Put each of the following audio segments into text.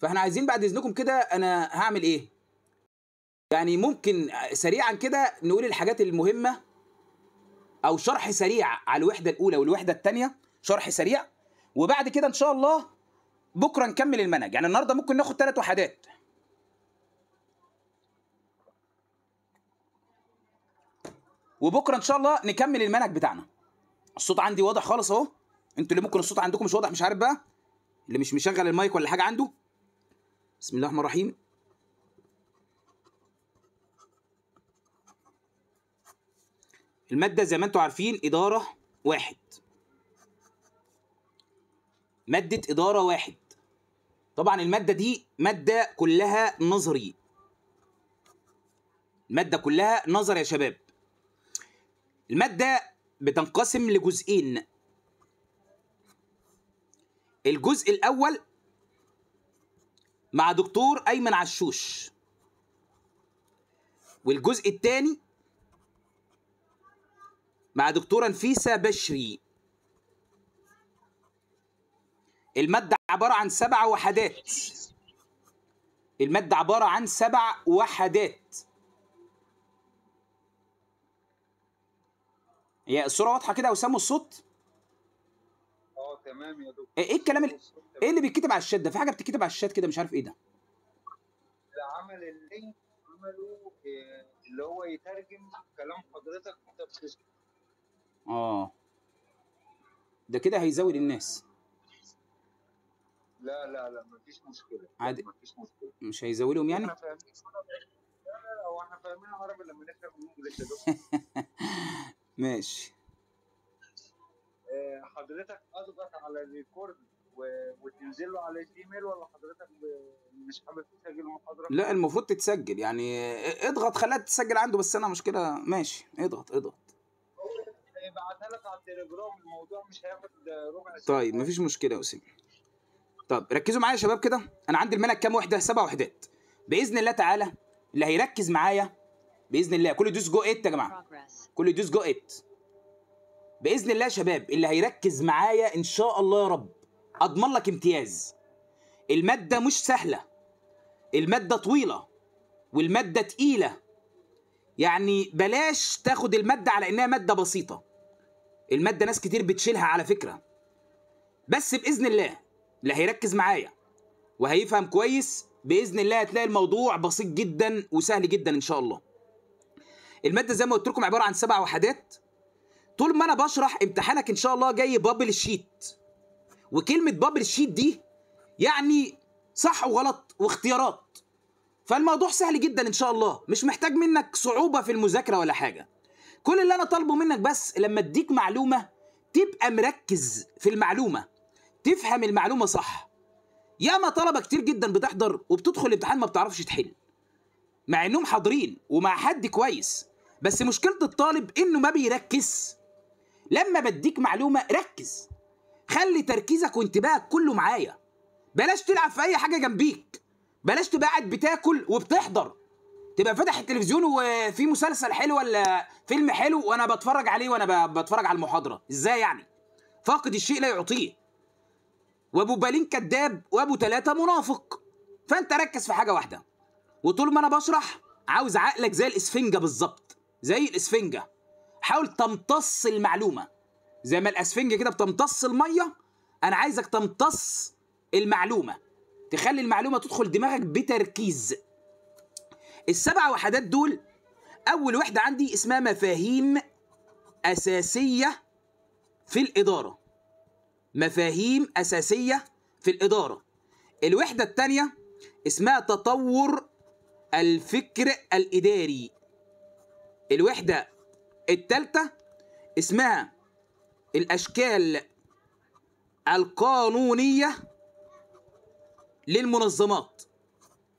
فاحنا عايزين بعد اذنكم كده انا هعمل ايه يعني ممكن سريعا كده نقول الحاجات المهمه او شرح سريع على الوحده الاولى والوحده الثانيه شرح سريع وبعد كده ان شاء الله بكره نكمل المنهج يعني النهارده ممكن ناخد ثلاث وحدات وبكره ان شاء الله نكمل المنهج بتاعنا الصوت عندي واضح خالص اهو انتوا اللي ممكن الصوت عندكم مش واضح مش عارف بقى اللي مش مشغل المايك ولا حاجه عنده بسم الله الرحمن الرحيم المادة زي ما انتم عارفين إدارة واحد مادة إدارة واحد طبعا المادة دي مادة كلها نظري المادة كلها نظر يا شباب المادة بتنقسم لجزئين الجزء الأول مع دكتور ايمن عشوش والجزء الثاني مع دكتوره نفيسه بشري الماده عباره عن سبع وحدات الماده عباره عن سبع وحدات هي الصوره واضحه كده أسامة الصوت اه تمام يا دكتور ايه الكلام اللي ايه اللي بيتكتب على الشات ده في حاجه بتتكتب على الشات كده مش عارف ايه ده عمل اللينك عمله آه، اللي هو يترجم كلام حضرتك وانت بتسمع اه ده كده هيزود الناس لا لا لا مفيش مشكله عادي مفيش مشكله مش هيزودهم يعني؟ احنا فاهمين هو احنا فاهمين عربي لما نفهم انجلش ماشي آه، حضرتك اضغط على الريكورد وتنزله على الجيميل ولا حضرتك مش حابب تسجل المحاضره؟ لا المفروض تتسجل يعني اضغط خليها تتسجل عنده بس انا مشكله ماشي اضغط اضغط ابعتها لك على التليجرام الموضوع مش هياخد ربع ساعه طيب مفيش مشكله يا اسامه طب ركزوا معايا يا شباب كده انا عندي المنهج كام وحده سبع وحدات باذن الله تعالى اللي هيركز معايا باذن الله كل دوس جو 8 يا جماعه كل دوس جو 8 باذن الله يا شباب اللي هيركز معايا ان شاء الله يا رب اضمن لك امتياز الماده مش سهله الماده طويله والماده تقيله يعني بلاش تاخد الماده على انها ماده بسيطه الماده ناس كتير بتشيلها على فكره بس باذن الله اللي هيركز معايا وهيفهم كويس باذن الله هتلاقي الموضوع بسيط جدا وسهل جدا ان شاء الله الماده زي ما قلت لكم عباره عن سبع وحدات طول ما انا بشرح امتحانك ان شاء الله جاي بابل شيت وكلمه بابل شيت دي يعني صح وغلط واختيارات فالموضوع سهل جدا ان شاء الله مش محتاج منك صعوبه في المذاكره ولا حاجه كل اللي انا طالبه منك بس لما اديك معلومه تبقى مركز في المعلومه تفهم المعلومه صح ياما طلبه كتير جدا بتحضر وبتدخل الامتحان ما بتعرفش تحل مع انهم حاضرين ومع حد كويس بس مشكله الطالب انه ما بيركز لما بديك معلومه ركز خلي تركيزك وانتباهك كله معايا بلاش تلعب في اي حاجه جنبيك بلاش تبقى قاعد بتاكل وبتحضر تبقى فاتح التلفزيون وفي مسلسل حلو ولا فيلم حلو وانا بتفرج عليه وانا بتفرج على المحاضره ازاي يعني فاقد الشيء لا يعطيه وابو بالين كذاب وابو ثلاثه منافق فانت ركز في حاجه واحده وطول ما انا بشرح عاوز عقلك زي الاسفنجه بالظبط زي الاسفنجه حاول تمتص المعلومه زي ما الاسفنجه كده بتمتص الميه انا عايزك تمتص المعلومه تخلي المعلومه تدخل دماغك بتركيز السبع وحدات دول اول وحده عندي اسمها مفاهيم اساسيه في الاداره مفاهيم اساسيه في الاداره الوحده الثانيه اسمها تطور الفكر الاداري الوحده الثالثه اسمها الأشكال القانونية للمنظمات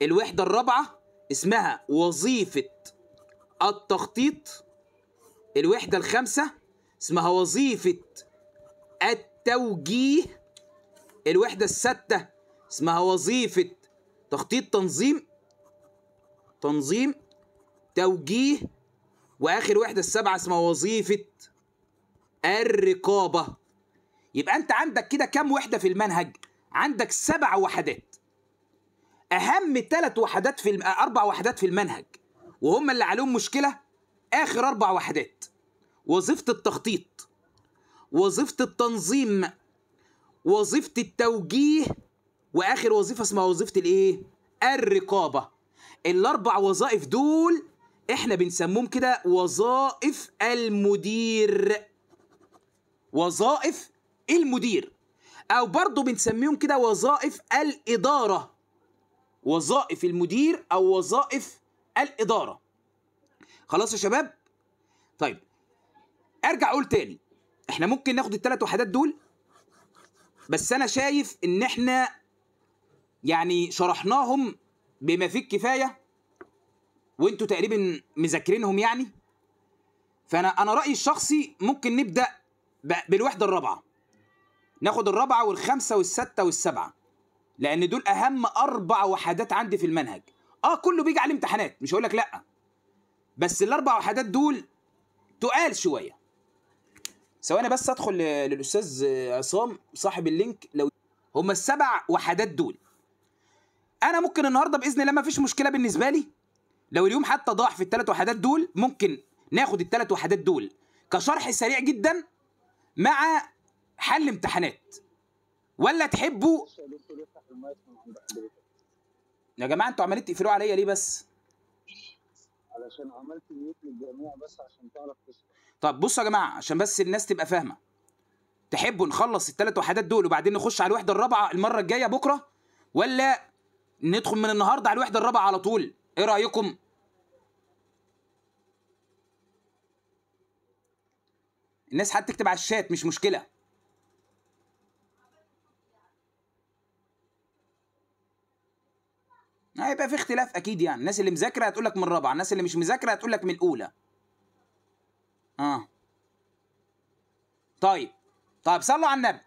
الوحدة الرابعة اسمها وظيفة التخطيط الوحدة الخامسة اسمها وظيفة التوجيه الوحدة السادسة اسمها وظيفة تخطيط تنظيم تنظيم توجيه واخر وحده السابعة اسمها وظيفه الرقابة يبقى أنت عندك كده كام وحدة في المنهج؟ عندك سبع وحدات أهم ثلاث وحدات في الم... أربع وحدات في المنهج وهم اللي عليهم مشكلة آخر أربع وحدات وظيفة التخطيط وظيفة التنظيم وظيفة التوجيه وآخر وظيفة اسمها وظيفة الإيه؟ الرقابة الأربع وظائف دول إحنا بنسموهم كده وظائف المدير وظائف المدير او برضه بنسميهم كده وظائف الاداره وظائف المدير او وظائف الاداره خلاص يا شباب طيب ارجع اقول تاني احنا ممكن ناخد الثلاث وحدات دول بس انا شايف ان احنا يعني شرحناهم بما فيه الكفايه وانتوا تقريبا مذاكرينهم يعني فانا انا رايي الشخصي ممكن نبدا بالوحده الرابعه ناخد الرابعه والخمسه والسته والسبعه لان دول اهم اربع وحدات عندي في المنهج اه كله بيجي عليه امتحانات مش هقول لك لا بس الاربع وحدات دول تقال شويه ثواني بس ادخل للاستاذ عصام صاحب اللينك لو هما السبع وحدات دول انا ممكن النهارده باذن الله ما فيش مشكله بالنسبه لي لو اليوم حتى ضاع في الثلاث وحدات دول ممكن ناخد الثلاث وحدات دول كشرح سريع جدا مع حل امتحانات ولا تحبوا يا جماعه انتوا عمالين تقفلوا عليا ليه بس علشان عملت ميوت للجميع بس عشان تعرف تسمع طب بصوا يا جماعه عشان بس الناس تبقى فاهمه تحبوا نخلص الثلاث وحدات دول وبعدين نخش على الوحده الرابعه المره الجايه بكره ولا ندخل من النهارده على الوحده الرابعه على طول ايه رايكم الناس هتكتب على الشات مش مشكله هيبقى آه، في اختلاف اكيد يعني الناس اللي مذاكره هتقول لك من الرابعه الناس اللي مش مذاكره هتقول لك من الاولى اه طيب طيب صلوا على النبي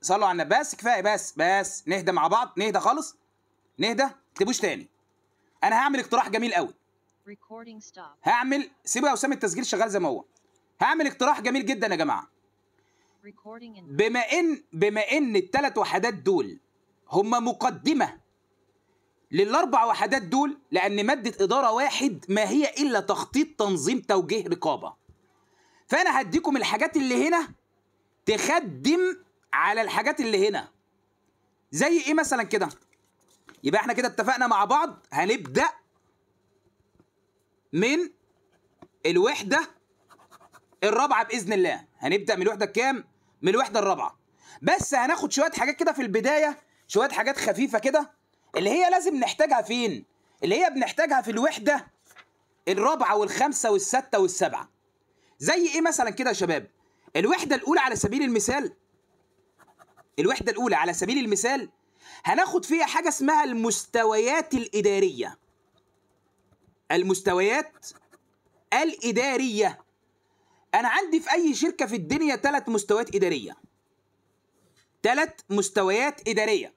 صلوا على النبي بس كفايه بس بس نهدى مع بعض نهدى خالص نهدى تكتبوش تاني انا هعمل اقتراح جميل قوي هعمل سيبوا يا اسامه التسجيل شغال زي ما هو هعمل اقتراح جميل جدا يا جماعه بما ان بما ان الثلاث وحدات دول هم مقدمه للاربع وحدات دول لان ماده اداره واحد ما هي الا تخطيط تنظيم توجيه رقابه فانا هديكم الحاجات اللي هنا تخدم على الحاجات اللي هنا زي ايه مثلا كده يبقى احنا كده اتفقنا مع بعض هنبدا من الوحده الرابعه باذن الله هنبدا من الوحده الكام من الوحده الرابعه بس هناخد شويه حاجات كده في البدايه شويه حاجات خفيفه كده اللي هي لازم نحتاجها فين اللي هي بنحتاجها في الوحده الرابعه والخامسه والسادسه والسبعه زي ايه مثلا كده يا شباب الوحده الاولى على سبيل المثال الوحده الاولى على سبيل المثال هناخد فيها حاجه اسمها المستويات الاداريه المستويات الاداريه انا عندي في اي شركه في الدنيا ثلاث مستويات اداريه ثلاث مستويات اداريه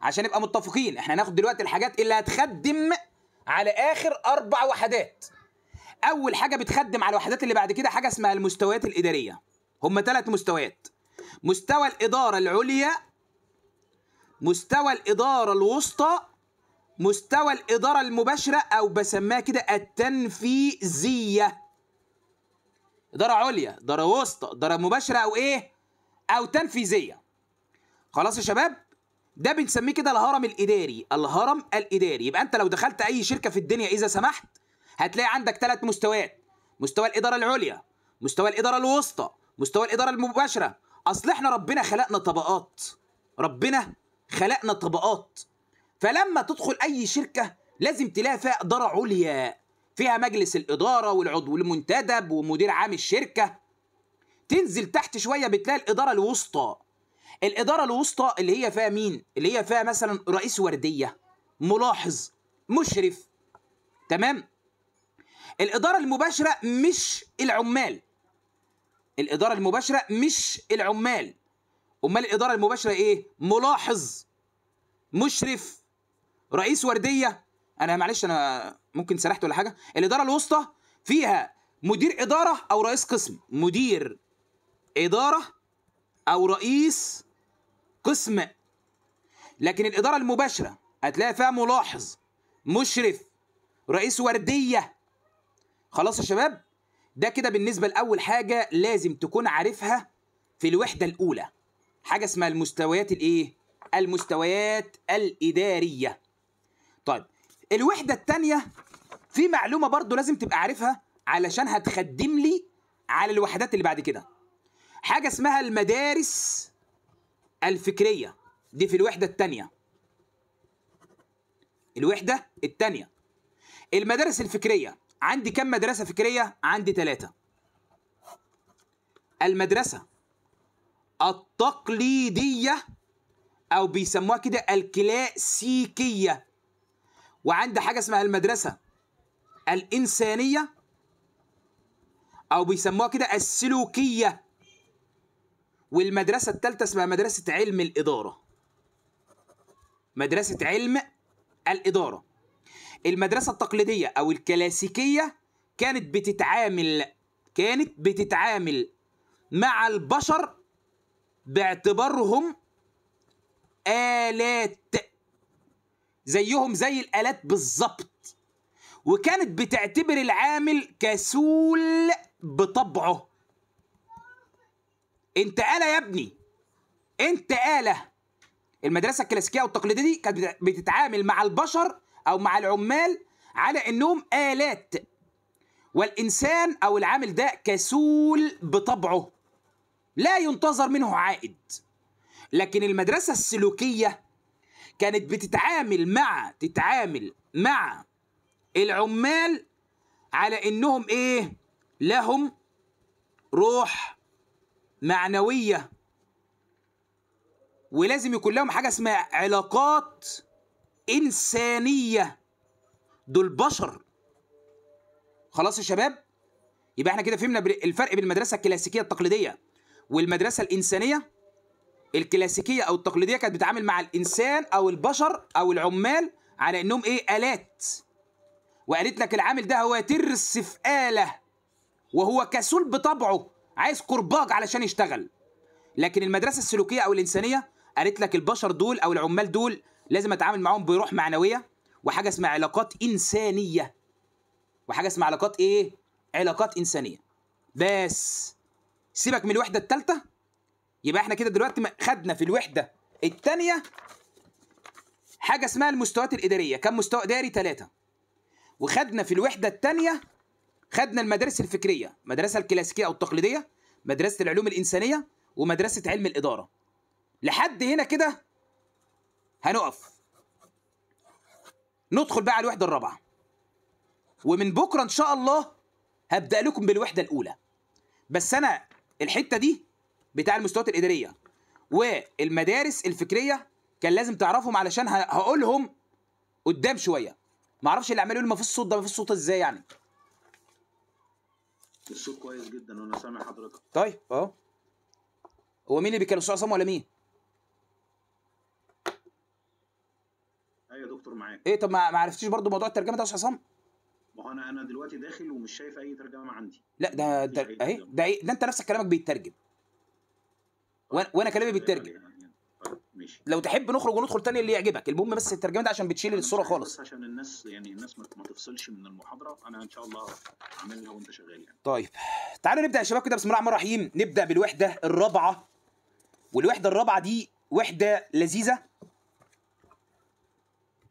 عشان نبقى متفقين احنا هناخد دلوقتي الحاجات اللي هتخدم على اخر اربع وحدات اول حاجه بتخدم على الوحدات اللي بعد كده حاجه اسمها المستويات الاداريه هم ثلاث مستويات مستوى الاداره العليا مستوى الاداره الوسطى مستوى الاداره المباشره او بسميها كده التنفيذيه إدارة عليا إدارة وسطى إدارة مباشرة أو إيه أو تنفيذية خلاص يا شباب ده بنسميه كده الهرم الإداري الهرم الإداري يبقى أنت لو دخلت أي شركة في الدنيا إذا سمحت هتلاقي عندك ثلاث مستويات مستوى الإدارة العليا مستوى الإدارة الوسطى مستوى الإدارة المباشرة أصل إحنا ربنا خلقنا طبقات ربنا خلقنا طبقات فلما تدخل أي شركة لازم تلاقي فيها إدارة عليا فيها مجلس الإدارة والعضو المنتدب ومدير عام الشركة تنزل تحت شوية بتلاقي الإدارة الوسطى الإدارة الوسطى اللي هي فيها مين؟ اللي هي فيها مثلا رئيس وردية ملاحظ مشرف تمام؟ الإدارة المباشرة مش العمال الإدارة المباشرة مش العمال أمال الإدارة المباشرة إيه؟ ملاحظ مشرف رئيس وردية أنا معلش أنا ممكن سرحت ولا حاجه الاداره الوسطى فيها مدير اداره او رئيس قسم مدير اداره او رئيس قسم لكن الاداره المباشره هتلاقي فيها ملاحظ مشرف رئيس ورديه خلاص يا شباب ده كده بالنسبه لاول حاجه لازم تكون عارفها في الوحده الاولى حاجه اسمها المستويات الايه المستويات الاداريه طيب الوحده الثانيه في معلومه برضو لازم تبقى عارفها علشان هتخدم لي على الوحدات اللي بعد كده حاجه اسمها المدارس الفكريه دي في الوحده الثانيه الوحده الثانيه المدارس الفكريه عندي كم مدرسه فكريه عندي ثلاثة المدرسه التقليديه او بيسموها كده الكلاسيكيه وعندي حاجه اسمها المدرسه الإنسانية أو بيسموها كده السلوكية والمدرسة الثالثة اسمها مدرسة علم الإدارة مدرسة علم الإدارة المدرسة التقليدية أو الكلاسيكية كانت بتتعامل كانت بتتعامل مع البشر باعتبارهم آلات زيهم زي الآلات بالظبط وكانت بتعتبر العامل كسول بطبعه انت آلة يا ابني انت آلة المدرسة الكلاسيكية والتقليدية دي كانت بتتعامل مع البشر أو مع العمال على إنهم آلات والإنسان أو العامل ده كسول بطبعه لا ينتظر منه عائد لكن المدرسة السلوكية كانت بتتعامل مع تتعامل مع العمال على انهم ايه لهم روح معنويه ولازم يكون لهم حاجه اسمها علاقات انسانيه دول بشر خلاص يا شباب يبقى احنا كده فهمنا الفرق بين المدرسه الكلاسيكيه التقليديه والمدرسه الانسانيه الكلاسيكيه او التقليديه كانت بتتعامل مع الانسان او البشر او العمال على انهم ايه الات وقالت لك العامل ده هو ترس في آلة وهو كسول بطبعه عايز كرباج علشان يشتغل لكن المدرسة السلوكية أو الإنسانية قالت لك البشر دول أو العمال دول لازم أتعامل معاهم بروح معنوية وحاجة اسمها علاقات إنسانية وحاجة اسمها علاقات إيه؟ علاقات إنسانية بس سيبك من الوحدة الثالثة يبقى احنا كده دلوقتي خدنا في الوحدة الثانية حاجة اسمها المستويات الإدارية كم مستوى إداري؟ ثلاثة وخدنا في الوحده الثانيه خدنا المدارس الفكريه مدرسه الكلاسيكيه او التقليديه مدرسه العلوم الانسانيه ومدرسه علم الاداره لحد هنا كده هنقف ندخل بقى على الوحده الرابعه ومن بكره ان شاء الله هبدا لكم بالوحده الاولى بس انا الحته دي بتاع المستويات الاداريه والمدارس الفكريه كان لازم تعرفهم علشان هقولهم قدام شويه ما اعرفش اللي عمال يقول ما فيش صوت ده ما فيش صوت ازاي يعني الصوت كويس جدا وانا سامع حضرتك طيب اهو هو مين اللي بيتكلم استاذ عصام ولا مين ايوه يا دكتور معاك ايه طب ما عرفتيش برضو موضوع الترجمه ده يا استاذ عصام ما هو انا انا دلوقتي داخل ومش شايف اي ترجمه عندي لا ده اهي ده, ده, ده انت نفسك كلامك بيترجم وانا كلامي بيترجم طيب، ماشي لو تحب نخرج وندخل تاني اللي يعجبك المهم بس الترجمه دي عشان بتشيل الصوره خالص عشان الناس يعني الناس ما تفصلش من المحاضره انا ان شاء الله هعملها وانت شغال يعني طيب تعالوا نبدا يا شباب كده بسم الله الرحمن الرحيم نبدا بالوحده الرابعه والوحده الرابعه دي وحده لذيذه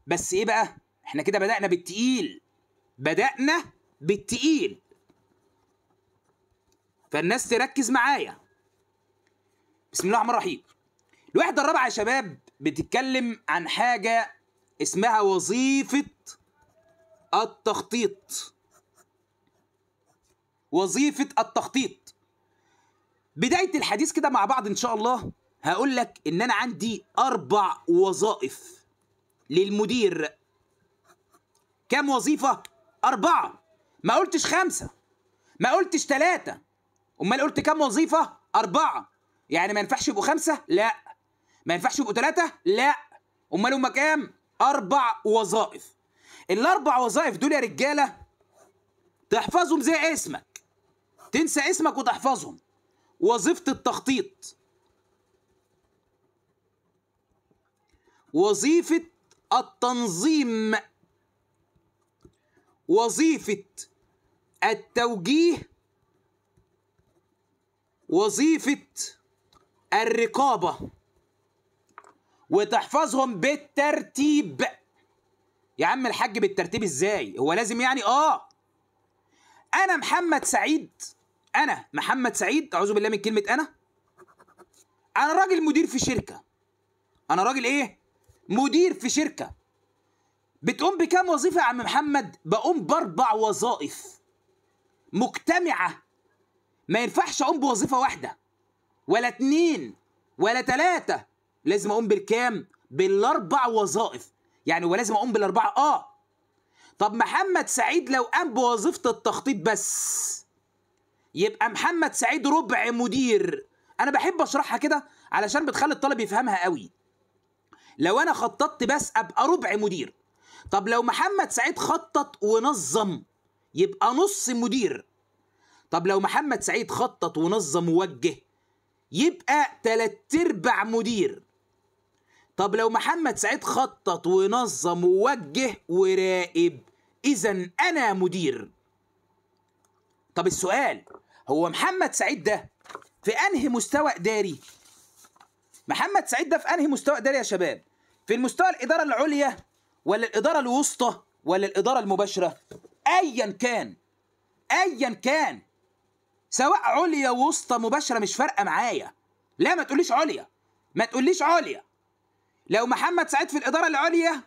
بس ايه بقى احنا كده بدانا بالتقيل بدانا بالتقيل فالناس تركز معايا بسم الله الرحمن الرحيم الوحده الرابعه يا شباب بتتكلم عن حاجه اسمها وظيفه التخطيط وظيفه التخطيط بدايه الحديث كده مع بعض ان شاء الله هقول لك ان انا عندي اربع وظائف للمدير كام وظيفه اربعه ما قلتش خمسه ما قلتش ثلاثه امال قلت كام وظيفه اربعه يعني ما ينفعش يبقوا خمسه لا ما ينفعش يبقوا ثلاثه لا امال هما كام اربع وظائف الاربع وظائف دول يا رجاله تحفظهم زي اسمك تنسى اسمك وتحفظهم وظيفه التخطيط وظيفه التنظيم وظيفه التوجيه وظيفه الرقابه وتحفظهم بالترتيب يا عم الحاج بالترتيب ازاي هو لازم يعني اه انا محمد سعيد انا محمد سعيد اعوذ بالله من كلمه انا انا راجل مدير في شركه انا راجل ايه مدير في شركه بتقوم بكام وظيفه يا عم محمد بقوم باربع وظائف مجتمعه ما ينفعش اقوم بوظيفه واحده ولا اتنين ولا تلاته لازم اقوم بالكام بالاربع وظائف يعني هو لازم اقوم بالاربعه اه طب محمد سعيد لو قام بوظيفه التخطيط بس يبقى محمد سعيد ربع مدير انا بحب اشرحها كده علشان بتخلي الطالب يفهمها قوي لو انا خططت بس ابقى ربع مدير طب لو محمد سعيد خطط ونظم يبقى نص مدير طب لو محمد سعيد خطط ونظم ووجه يبقى تلات ارباع مدير طب لو محمد سعيد خطط ونظم ووجه وراقب اذا انا مدير طب السؤال هو محمد سعيد ده في انهي مستوى اداري محمد سعيد ده في انهي مستوى اداري يا شباب في المستوى الاداره العليا ولا الاداره الوسطى ولا الاداره المباشره ايا كان ايا كان سواء عليا وسطى مباشره مش فارقه معايا لا ما تقوليش عليا ما تقوليش عليا لو محمد سعيد في الإدارة العليا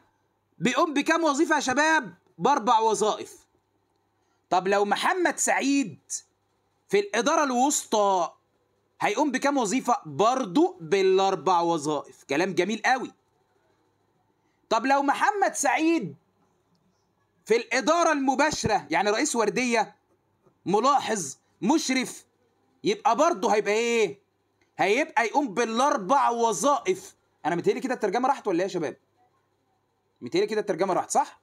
بيقوم بكام وظيفة يا شباب؟ بأربع وظائف طب لو محمد سعيد في الإدارة الوسطى هيقوم بكام وظيفة؟ برضه بالأربع وظائف كلام جميل قوي طب لو محمد سعيد في الإدارة المباشرة يعني رئيس وردية ملاحظ مشرف يبقى برضه هيبقى إيه؟ هيبقى يقوم بالأربع وظائف انا متهيألي كده الترجمه راحت ولا ايه يا شباب متهيألي كده الترجمه راحت صح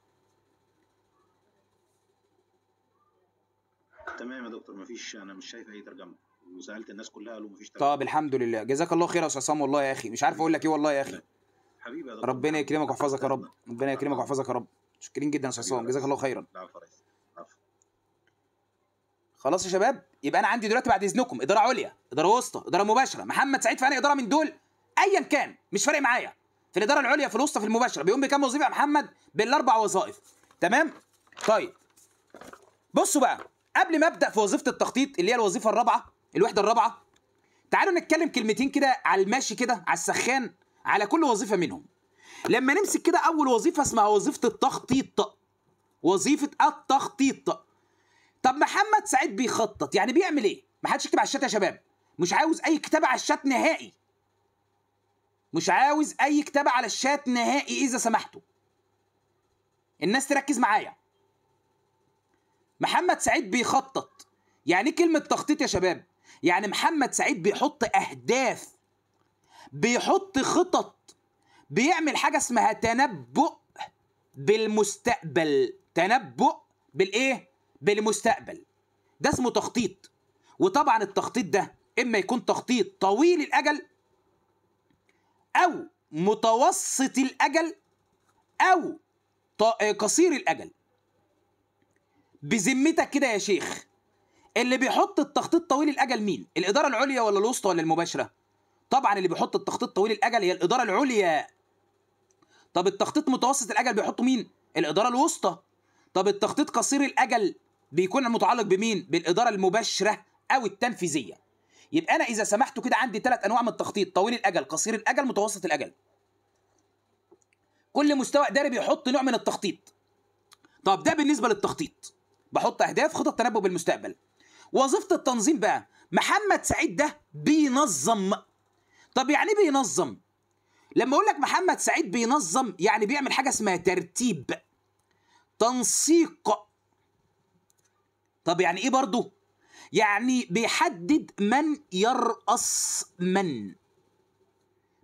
تمام يا دكتور مفيش انا مش شايف اي ترجمه وسالت الناس كلها قالوا مفيش ترجمه طب الحمد لله جزاك الله خير يا استاذ عصام والله يا اخي مش عارف اقول لك ايه والله يا اخي حبيبي يا دكتور ربنا يكرمك ويحفظك يا رب ربنا يكرمك ويحفظك يا رب شكرين جدا يا استاذ عصام جزاك الله خيرا خلاص يا شباب يبقى انا عندي دلوقتي بعد اذنكم اداره عليا اداره وسطى اداره مباشره محمد سعيد في اداره من دول ايا كان مش فارق معايا في الاداره العليا في الوسطى في المباشره بيقوم بكام وظيفه يا محمد بالاربع وظائف تمام طيب بصوا بقى قبل ما ابدا في وظيفه التخطيط اللي هي الوظيفه الرابعه الوحده الرابعه تعالوا نتكلم كلمتين كده على الماشي كده على السخان على كل وظيفه منهم لما نمسك كده اول وظيفه اسمها وظيفه التخطيط وظيفه التخطيط طب محمد سعيد بيخطط يعني بيعمل ايه ما حدش يكتب على الشات يا شباب مش عاوز اي كتابه على الشات نهائي مش عاوز اي كتابه على الشات نهائي اذا سمحتوا الناس تركز معايا محمد سعيد بيخطط يعني إيه كلمه تخطيط يا شباب يعني محمد سعيد بيحط اهداف بيحط خطط بيعمل حاجه اسمها تنبؤ بالمستقبل تنبؤ بالايه بالمستقبل ده اسمه تخطيط وطبعا التخطيط ده اما يكون تخطيط طويل الاجل أو متوسط الأجل أو آه، قصير الأجل بذمتك كده يا شيخ اللي بيحط التخطيط طويل الأجل مين؟ الإدارة العليا ولا الوسطى ولا المباشرة؟ طبعا اللي بيحط التخطيط طويل الأجل هي الإدارة العليا طب التخطيط متوسط الأجل بيحطه مين؟ الإدارة الوسطى طب التخطيط قصير الأجل بيكون متعلق بمين؟ بالإدارة المباشرة أو التنفيذية يبقى انا اذا سمحتوا كده عندي ثلاث انواع من التخطيط طويل الاجل قصير الاجل متوسط الاجل كل مستوى اداري بيحط نوع من التخطيط طب ده بالنسبه للتخطيط بحط اهداف خطط تنبؤ بالمستقبل وظيفه التنظيم بقى محمد سعيد ده بينظم طب يعني ايه بينظم لما اقول لك محمد سعيد بينظم يعني بيعمل حاجه اسمها ترتيب تنسيق طب يعني ايه برضه يعني بيحدد من يرأس من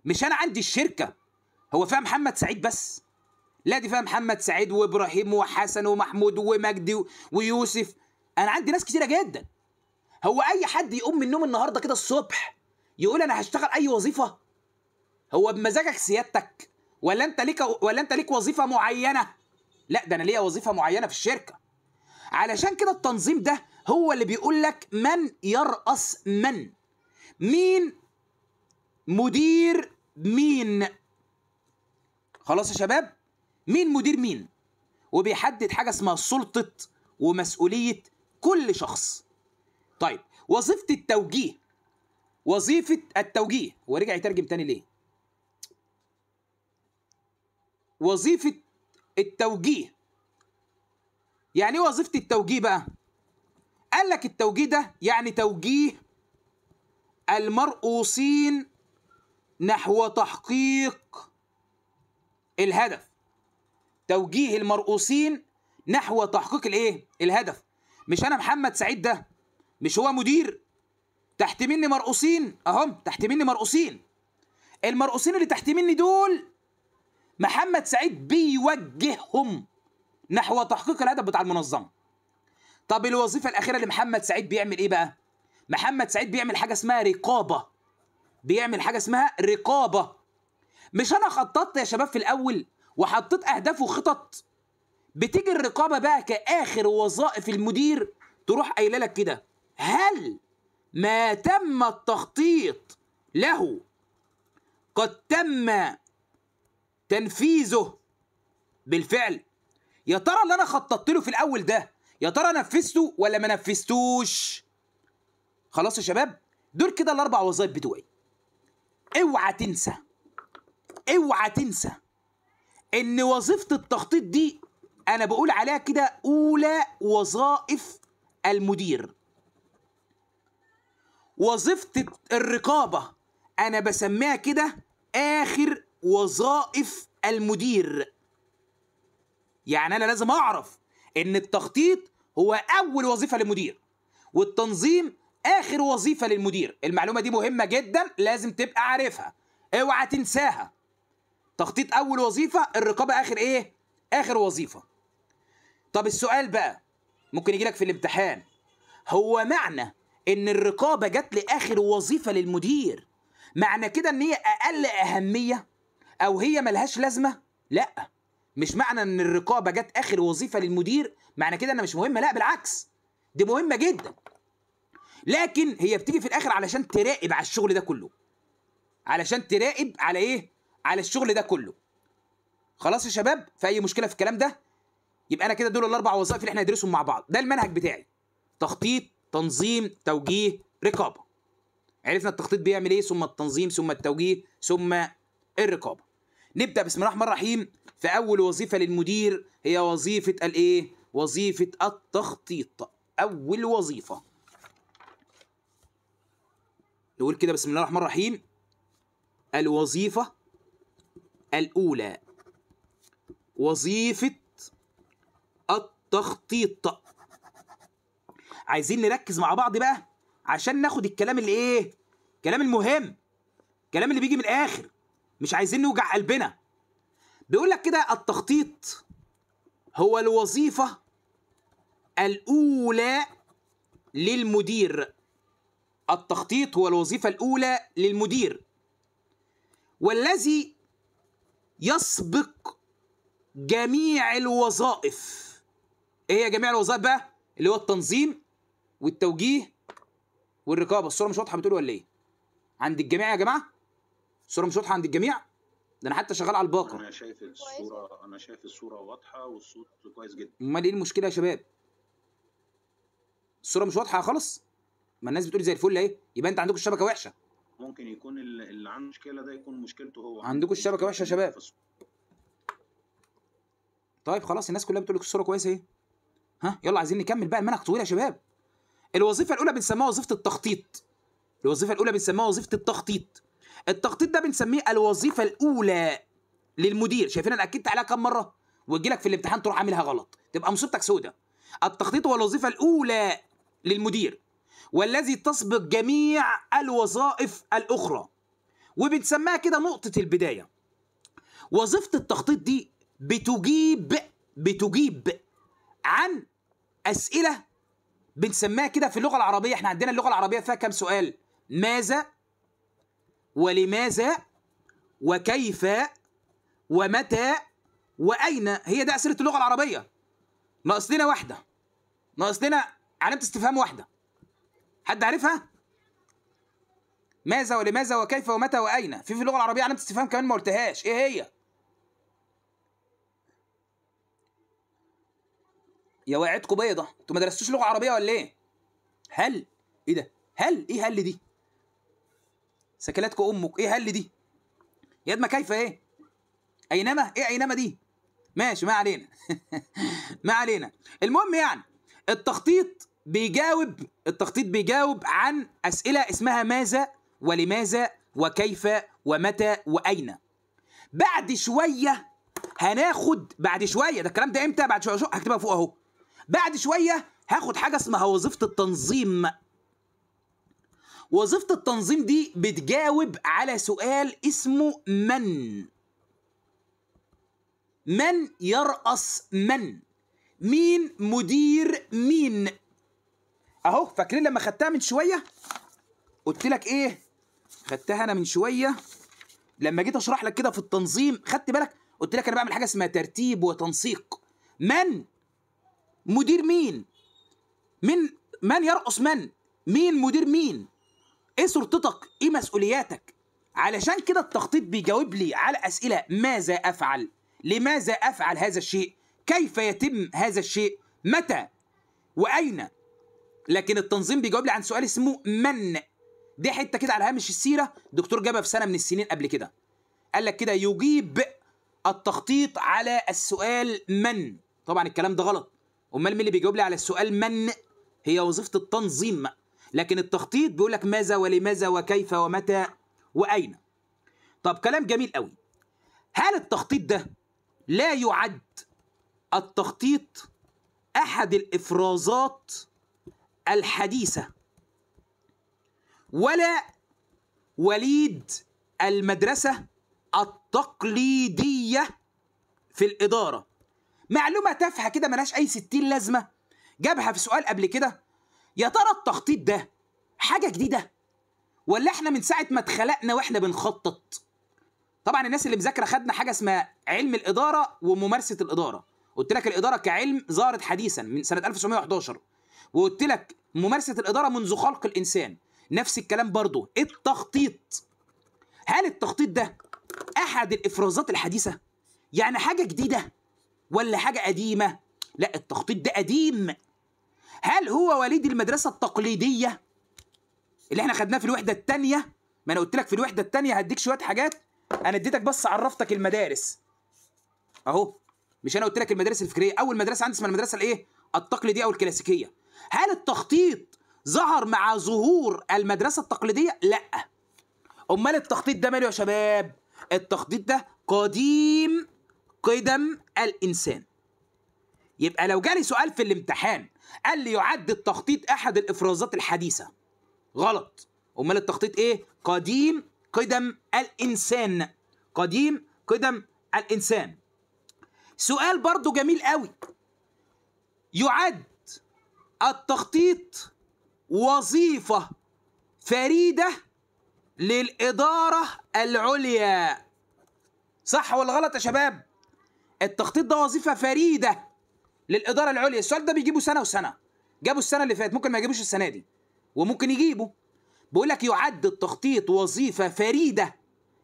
مش أنا عندي الشركة هو فيها محمد سعيد بس لا دي فيها محمد سعيد وإبراهيم وحسن ومحمود ومجدي ويوسف أنا عندي ناس كتيرة جدا هو أي حد يقوم من النوم النهاردة كده الصبح يقول أنا هشتغل أي وظيفة هو بمزاجك سيادتك ولا أنت ليك ولا أنت ليك وظيفة معينة لا ده أنا ليا وظيفة معينة في الشركة علشان كده التنظيم ده هو اللي بيقول لك من يرأس من مين مدير مين خلاص يا شباب مين مدير مين وبيحدد حاجة اسمها سلطة ومسؤولية كل شخص طيب وظيفة التوجيه وظيفة التوجيه ورجع يترجم تاني ليه وظيفة التوجيه يعني ايه وظيفة التوجيه بقى قال لك التوجيه ده يعني توجيه المرؤوسين نحو تحقيق الهدف توجيه المرؤوسين نحو تحقيق الايه الهدف مش انا محمد سعيد ده مش هو مدير تحت مني مرؤوسين اهم تحت مني مرؤوسين المرؤوسين اللي تحت مني دول محمد سعيد بيوجههم نحو تحقيق الهدف بتاع المنظمه طب الوظيفه الاخيره لمحمد سعيد بيعمل ايه بقى محمد سعيد بيعمل حاجه اسمها رقابه بيعمل حاجه اسمها رقابه مش انا خططت يا شباب في الاول وحطيت اهداف وخطط بتيجي الرقابه بقى كاخر وظائف المدير تروح قايله لك كده هل ما تم التخطيط له قد تم تنفيذه بالفعل يا ترى اللي انا خططت له في الاول ده يا ترى نفذته ولا ما نفذتوش خلاص يا شباب دول كده الاربع وظائف بتوعي اوعى تنسى اوعى تنسى ان وظيفه التخطيط دي انا بقول عليها كده اولى وظائف المدير وظيفه الرقابه انا بسميها كده اخر وظائف المدير يعني انا لازم اعرف ان التخطيط هو اول وظيفه للمدير والتنظيم اخر وظيفه للمدير المعلومه دي مهمه جدا لازم تبقى عارفها اوعى تنساها تخطيط اول وظيفه الرقابه اخر ايه اخر وظيفه طب السؤال بقى ممكن يجي لك في الامتحان هو معنى ان الرقابه جت لاخر وظيفه للمدير معنى كده ان هي اقل اهميه او هي ملهاش لازمه لا مش معنى ان الرقابه جت اخر وظيفه للمدير معنى كده انا مش مهمه لا بالعكس دي مهمه جدا لكن هي بتيجي في الاخر علشان تراقب على الشغل ده كله علشان تراقب على ايه على الشغل ده كله خلاص يا شباب في اي مشكله في الكلام ده يبقى انا كده دول الاربع وظائف اللي احنا ندرسهم مع بعض ده المنهج بتاعي تخطيط تنظيم توجيه رقابه عرفنا التخطيط بيعمل ايه ثم التنظيم ثم التوجيه ثم الرقابه نبدا بسم الله الرحمن الرحيم في اول وظيفه للمدير هي وظيفه الايه وظيفه التخطيط اول وظيفه نقول كده بسم الله الرحمن الرحيم الوظيفه الاولى وظيفه التخطيط عايزين نركز مع بعض بقى عشان ناخد الكلام الايه كلام الكلام المهم الكلام اللي بيجي من الاخر مش عايزين نوجع قلبنا بيقول لك كده التخطيط هو الوظيفة الأولى للمدير التخطيط هو الوظيفة الأولى للمدير والذي يسبق جميع الوظائف ايه هي جميع الوظائف بقى اللي هو التنظيم والتوجيه والرقابه الصوره مش واضحه بتقول ولا ايه عند الجميع يا جماعه الصوره مش واضحه عند الجميع ده انا حتى شغال على الباقه انا شايف الصوره انا شايف الصوره واضحه والصوت كويس جدا امال ايه المشكله يا شباب الصوره مش واضحه خالص ما الناس بتقول زي الفل ايه يبقى انت عندكم الشبكه وحشه ممكن يكون اللي عنده مشكله ده يكون مشكلته هو عندكم الشبكه وحشه يا شباب طيب خلاص الناس كلها بتقول لك الصوره كويسه ايه ها يلا عايزين نكمل بقى المنهج طويل يا شباب الوظيفه الاولى بنسميها وظيفه التخطيط الوظيفه الاولى بنسميها وظيفه التخطيط التخطيط ده بنسميه الوظيفه الاولى للمدير شايفين انا اكدت عليها كام مره ويجي لك في الامتحان تروح عاملها غلط تبقى مصيبتك سودة التخطيط هو الوظيفه الاولى للمدير والذي تسبق جميع الوظائف الاخرى وبنسميها كده نقطه البدايه وظيفه التخطيط دي بتجيب بتجيب عن اسئله بنسميها كده في اللغه العربيه احنا عندنا اللغه العربيه فيها كام سؤال ماذا ولماذا وكيف ومتى واين هي ده اسئله اللغه العربيه ناقص لنا واحده ناقص لنا علامه استفهام واحده حد عارفها ماذا ولماذا وكيف ومتى واين في في اللغه العربيه علامه استفهام كمان ما قلتهاش ايه هي يا وعدكم بيضه انتوا ما درستوش لغه عربيه ولا ايه هل ايه ده هل ايه هل دي سكلاتك امك ايه هل دي ياد ما كيف ايه اينما ايه اينما دي ماشي ما علينا ما علينا المهم يعني التخطيط بيجاوب التخطيط بيجاوب عن اسئله اسمها ماذا ولماذا وكيف ومتى واين بعد شويه هناخد بعد شويه ده الكلام ده امتى بعد شويه هكتبها فوق اهو بعد شويه هاخد حاجه اسمها وظيفه التنظيم وظيفة التنظيم دي بتجاوب على سؤال اسمه من من يرأس من مين مدير مين اهو فاكرين لما خدتها من شويه قلت لك ايه خدتها انا من شويه لما جيت اشرح لك كده في التنظيم خدت بالك قلت لك انا بعمل حاجه اسمها ترتيب وتنسيق من مدير مين من من يرقص من مين مدير مين ايه سلطتك ايه مسؤولياتك علشان كده التخطيط بيجاوب لي على اسئله ماذا افعل لماذا افعل هذا الشيء كيف يتم هذا الشيء متى واين لكن التنظيم بيجاوب لي عن سؤال اسمه من دي حته كده على هامش السيره دكتور جابها في سنه من السنين قبل كده قال لك كده يجيب التخطيط على السؤال من طبعا الكلام ده غلط امال مين اللي بيجاوب لي على السؤال من هي وظيفه التنظيم لكن التخطيط بيقول لك ماذا ولماذا وكيف ومتى واين طب كلام جميل قوي هل التخطيط ده لا يعد التخطيط احد الافرازات الحديثه ولا وليد المدرسه التقليديه في الاداره معلومه تافهه كده ملهاش اي ستين لازمه جابها في سؤال قبل كده يا ترى التخطيط ده حاجه جديده ولا احنا من ساعه ما اتخلقنا واحنا بنخطط طبعا الناس اللي مذاكره خدنا حاجه اسمها علم الاداره وممارسه الاداره قلت لك الاداره كعلم ظهرت حديثا من سنه 1911 وقلت لك ممارسه الاداره منذ خلق الانسان نفس الكلام برضه التخطيط هل التخطيط ده احد الافرازات الحديثه يعني حاجه جديده ولا حاجه قديمه لا التخطيط ده قديم هل هو وليد المدرسه التقليديه اللي احنا خدناه في الوحده الثانيه ما انا قلت لك في الوحده الثانيه هديك شويه حاجات انا اديتك بس عرفتك المدارس اهو مش انا قلت لك المدارس الفكريه اول مدرسه عندي اسمها المدرسه الايه التقليديه او الكلاسيكيه هل التخطيط ظهر مع ظهور المدرسه التقليديه لا امال التخطيط ده ماله يا شباب التخطيط ده قديم قدم الانسان يبقى لو جالي سؤال في الامتحان قال لي يعد التخطيط احد الافرازات الحديثه غلط امال التخطيط ايه قديم قدم الانسان قديم قدم الانسان سؤال برضو جميل قوي يعد التخطيط وظيفه فريده للاداره العليا صح ولا غلط يا شباب التخطيط ده وظيفه فريده للاداره العليا السؤال ده بيجيبه سنه وسنه جابوا السنه اللي فاتت ممكن ما يجيبوش السنه دي وممكن يجيبوا بيقول لك يعد التخطيط وظيفه فريده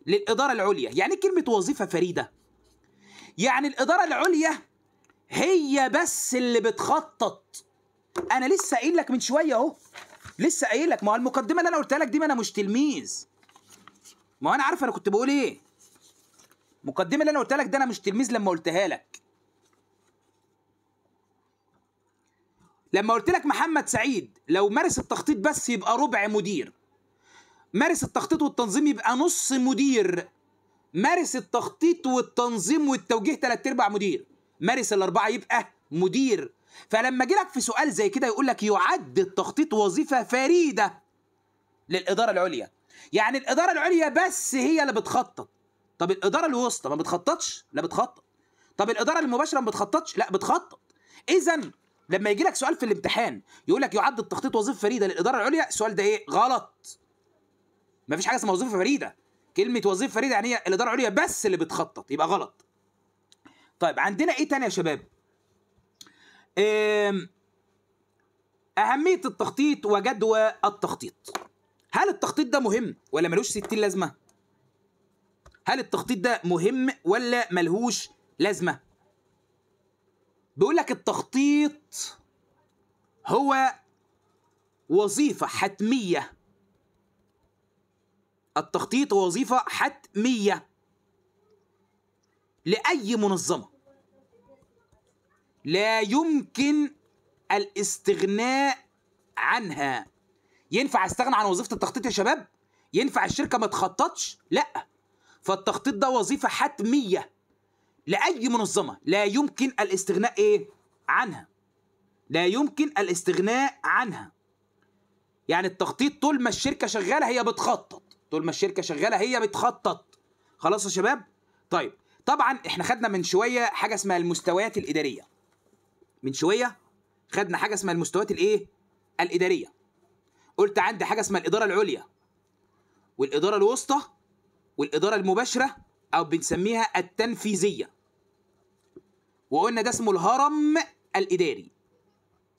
للاداره العليا يعني ايه كلمه وظيفه فريده يعني الاداره العليا هي بس اللي بتخطط انا لسه قايل لك من شويه اهو لسه قايل لك ما هو المقدمه اللي انا قلتها لك دي ما انا مش تلميذ ما هو انا عارف انا كنت بقول ايه المقدمه اللي انا قلتها لك ده انا مش تلميذ لما قلتها لك لما قلت لك محمد سعيد لو مارس التخطيط بس يبقى ربع مدير مارس التخطيط والتنظيم يبقى نص مدير مارس التخطيط والتنظيم والتوجيه ثلاث ارباع مدير مارس الاربعه يبقى مدير فلما اجي لك في سؤال زي كده يقول لك يعد التخطيط وظيفه فريده للاداره العليا يعني الاداره العليا بس هي اللي بتخطط طب الاداره الوسطى ما بتخططش لا بتخطط طب الاداره المباشره ما بتخططش لا بتخطط اذا لما يجي لك سؤال في الامتحان يقول لك يعد التخطيط وظيفه فريده للاداره العليا السؤال ده ايه غلط ما فيش حاجه اسمها وظيفه فريده كلمه وظيفه فريده يعني هي الاداره العليا بس اللي بتخطط يبقى غلط طيب عندنا ايه تاني يا شباب اهميه التخطيط وجدوى التخطيط هل التخطيط ده مهم ولا ملوش 60 لازمه هل التخطيط ده مهم ولا ملهوش لازمه بيقول لك التخطيط هو وظيفة حتمية التخطيط هو وظيفة حتمية لأي منظمة لا يمكن الاستغناء عنها ينفع استغنى عن وظيفة التخطيط يا شباب؟ ينفع الشركة ما تخططش؟ لأ فالتخطيط ده وظيفة حتمية لأي منظمة لا يمكن الاستغناء إيه؟ عنها لا يمكن الاستغناء عنها يعني التخطيط طول ما الشركة شغالة هي بتخطط طول ما الشركة شغالة هي بتخطط خلاص يا شباب طيب طبعا احنا خدنا من شوية حاجة اسمها المستويات الإدارية من شوية خدنا حاجة اسمها المستويات الإيه؟ الإدارية قلت عندي حاجة اسمها الإدارة العليا والإدارة الوسطى والإدارة المباشرة أو بنسميها التنفيذية وقلنا ده اسمه الهرم الإداري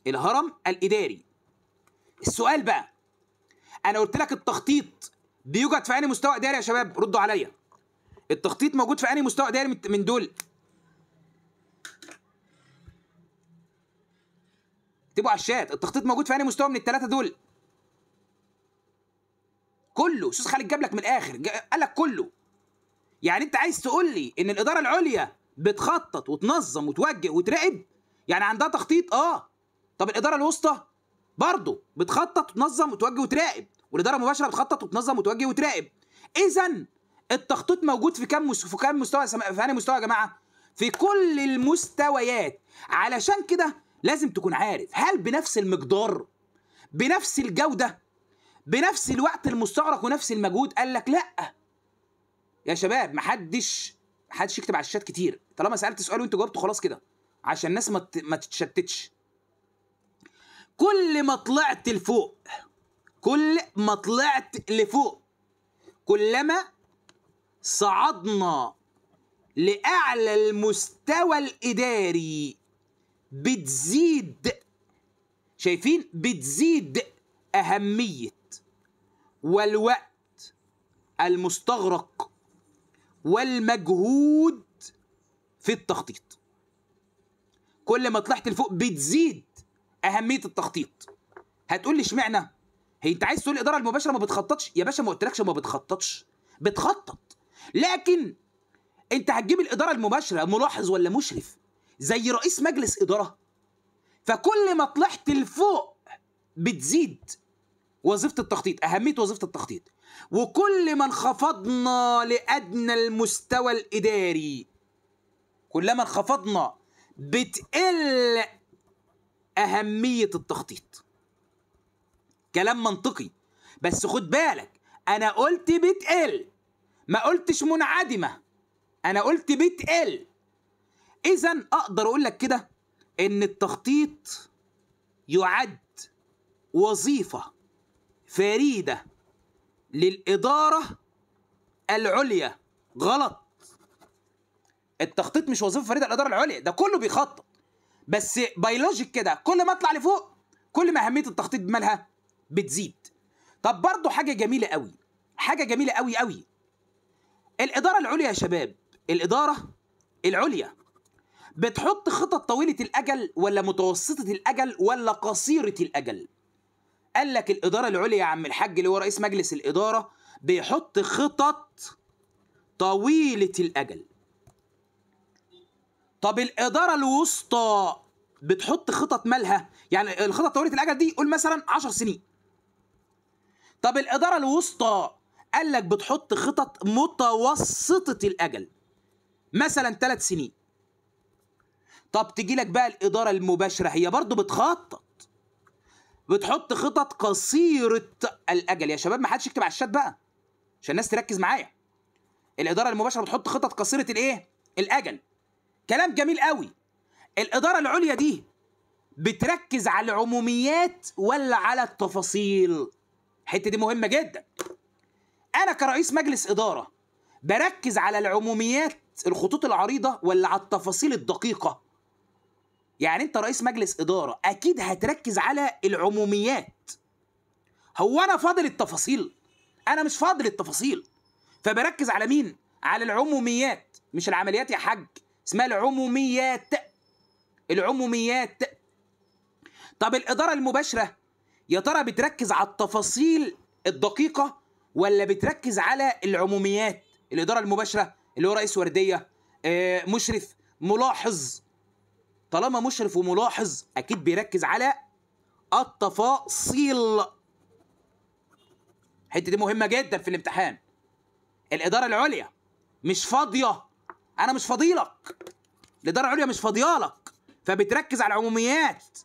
الهرم الإداري السؤال بقى أنا قلت لك التخطيط بيوجد في أنهي مستوى إداري يا شباب ردوا عليا التخطيط موجود في أنهي مستوى إداري من دول اكتبوا على الشات التخطيط موجود في أنهي مستوى من الثلاثة دول كله استاذ خالد جاب لك من الاخر قال لك كله يعني انت عايز تقول لي ان الاداره العليا بتخطط وتنظم وتوجه وتراقب يعني عندها تخطيط اه طب الاداره الوسطى برضه بتخطط وتنظم وتوجه وتراقب والاداره المباشره بتخطط وتنظم وتوجه وتراقب اذا التخطيط موجود في كام في كام مستوى في انهي مستوى يا جماعه في كل المستويات علشان كده لازم تكون عارف هل بنفس المقدار بنفس الجوده بنفس الوقت المستغرق ونفس المجهود قال لك لا يا شباب محدش حدش يكتب على الشات كتير طالما سالت سؤال وانت جاوبته خلاص كده عشان الناس ما ما تتشتتش كل ما طلعت لفوق كل ما طلعت لفوق كلما صعدنا لأعلى المستوى الإداري بتزيد شايفين بتزيد أهمية والوقت المستغرق والمجهود في التخطيط كل ما طلعت لفوق بتزيد اهميه التخطيط هتقول لي اشمعنى هي انت عايز تقول الاداره المباشره ما بتخططش يا باشا ما قلتلكش ما بتخططش بتخطط لكن انت هتجيب الاداره المباشره ملاحظ ولا مشرف زي رئيس مجلس اداره فكل ما طلعت لفوق بتزيد وظيفه التخطيط اهميه وظيفه التخطيط وكل ما انخفضنا لأدنى المستوى الإداري كلما انخفضنا بتقل أهمية التخطيط كلام منطقي بس خد بالك أنا قلت بتقل ما قلتش منعدمة أنا قلت بتقل إذا أقدر أقول لك كده إن التخطيط يعد وظيفة فريدة للإدارة العليا غلط التخطيط مش وظيفة فريدة الإدارة العليا ده كله بيخطط بس بيولوجيك كده كل ما اطلع لفوق كل ما أهمية التخطيط مالها بتزيد طب برضه حاجة جميلة قوي حاجة جميلة قوي قوي الإدارة العليا يا شباب الإدارة العليا بتحط خطط طويلة الأجل ولا متوسطة الأجل ولا قصيرة الأجل قال لك الاداره العليا يا عم الحاج اللي هو رئيس مجلس الاداره بيحط خطط طويله الاجل طب الاداره الوسطى بتحط خطط مالها يعني الخطط طويله الاجل دي قول مثلا 10 سنين طب الاداره الوسطى قال لك بتحط خطط متوسطه الاجل مثلا 3 سنين طب تجي لك بقى الاداره المباشره هي برضو بتخطط بتحط خطط قصيره الاجل يا شباب ما حدش يكتب على الشات بقى عشان الناس تركز معايا الاداره المباشره بتحط خطط قصيره الايه الاجل كلام جميل قوي الاداره العليا دي بتركز على العموميات ولا على التفاصيل الحته دي مهمه جدا انا كرئيس مجلس اداره بركز على العموميات الخطوط العريضه ولا على التفاصيل الدقيقه يعني انت رئيس مجلس اداره اكيد هتركز على العموميات هو انا فاضل التفاصيل انا مش فاضل التفاصيل فبركز على مين على العموميات مش العمليات يا حاج اسمها العموميات العموميات طب الاداره المباشره يا ترى بتركز على التفاصيل الدقيقه ولا بتركز على العموميات الاداره المباشره اللي هو رئيس ورديه آه، مشرف ملاحظ طالما مشرف وملاحظ اكيد بيركز على التفاصيل الحته دي مهمه جدا في الامتحان الاداره العليا مش فاضيه انا مش فاضيلك الاداره العليا مش فاضيالك فبتركز على العموميات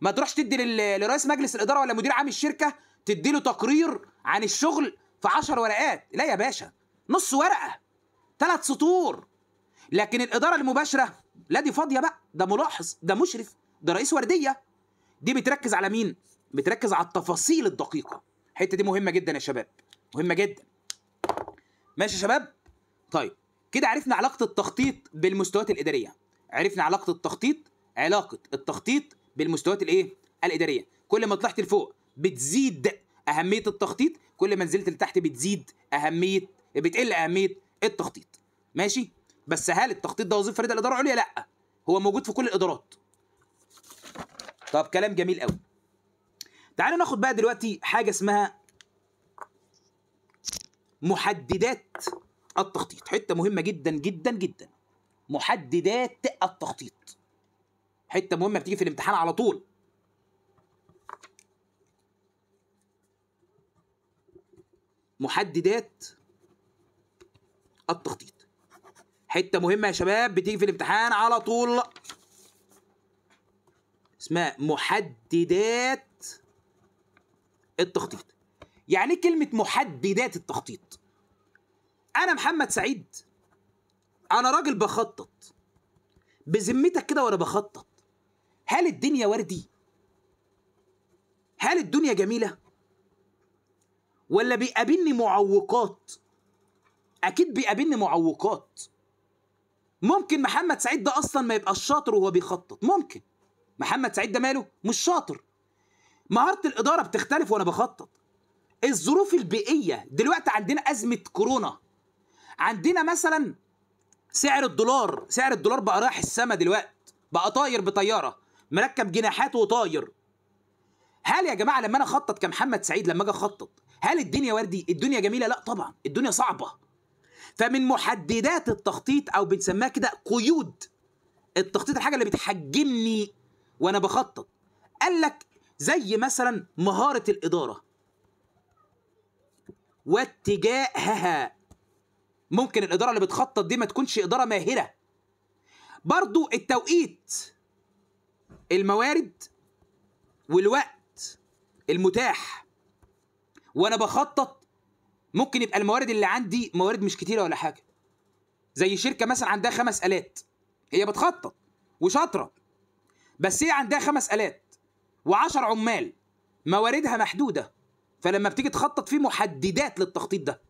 ما تروحش تدي لرئيس مجلس الاداره ولا مدير عام الشركه تدي له تقرير عن الشغل في 10 ورقات لا يا باشا نص ورقه ثلاث سطور لكن الاداره المباشره لا دي فاضيه بقى ده ملاحظ ده مشرف ده رئيس ورديه دي بتركز على مين بتركز على التفاصيل الدقيقه الحته دي مهمه جدا يا شباب مهمه جدا ماشي يا شباب طيب كده عرفنا علاقه التخطيط بالمستويات الاداريه عرفنا علاقه التخطيط علاقه التخطيط بالمستويات الايه الاداريه كل ما طلعت لفوق بتزيد اهميه التخطيط كل ما نزلت لتحت بتزيد اهميه بتقل اهميه التخطيط ماشي بس هل التخطيط ده وظيفه فريده الاداره العليا لا هو موجود في كل الادارات طب كلام جميل قوي تعالوا ناخد بقى دلوقتي حاجه اسمها محددات التخطيط حته مهمه جدا جدا جدا محددات التخطيط حته مهمه بتيجي في الامتحان على طول محددات التخطيط حته مهمه يا شباب بتيجي في الامتحان على طول اسمها محددات التخطيط يعني ايه كلمه محددات التخطيط انا محمد سعيد انا راجل بخطط بذمتك كده وانا بخطط هل الدنيا وردي هل الدنيا جميله ولا بيقابلني معوقات اكيد بيقابلني معوقات ممكن محمد سعيد ده اصلا ما يبقاش شاطر وهو بيخطط ممكن محمد سعيد ده ماله مش شاطر مهاره الاداره بتختلف وانا بخطط الظروف البيئيه دلوقتي عندنا ازمه كورونا عندنا مثلا سعر الدولار سعر الدولار بقى رايح السما دلوقتي بقى طاير بطياره مركب جناحات وطاير هل يا جماعه لما انا اخطط كمحمد سعيد لما اجي اخطط هل الدنيا وردي الدنيا جميله لا طبعا الدنيا صعبه فمن محددات التخطيط او بنسميها كده قيود التخطيط الحاجه اللي بتحجمني وانا بخطط قال لك زي مثلا مهاره الاداره واتجاهها ممكن الاداره اللي بتخطط دي ما تكونش اداره ماهره برضو التوقيت الموارد والوقت المتاح وانا بخطط ممكن يبقى الموارد اللي عندي موارد مش كتيره ولا حاجه زي شركه مثلا عندها خمس الات هي بتخطط وشاطره بس هي عندها خمس الات و10 عمال مواردها محدوده فلما بتيجي تخطط في محددات للتخطيط ده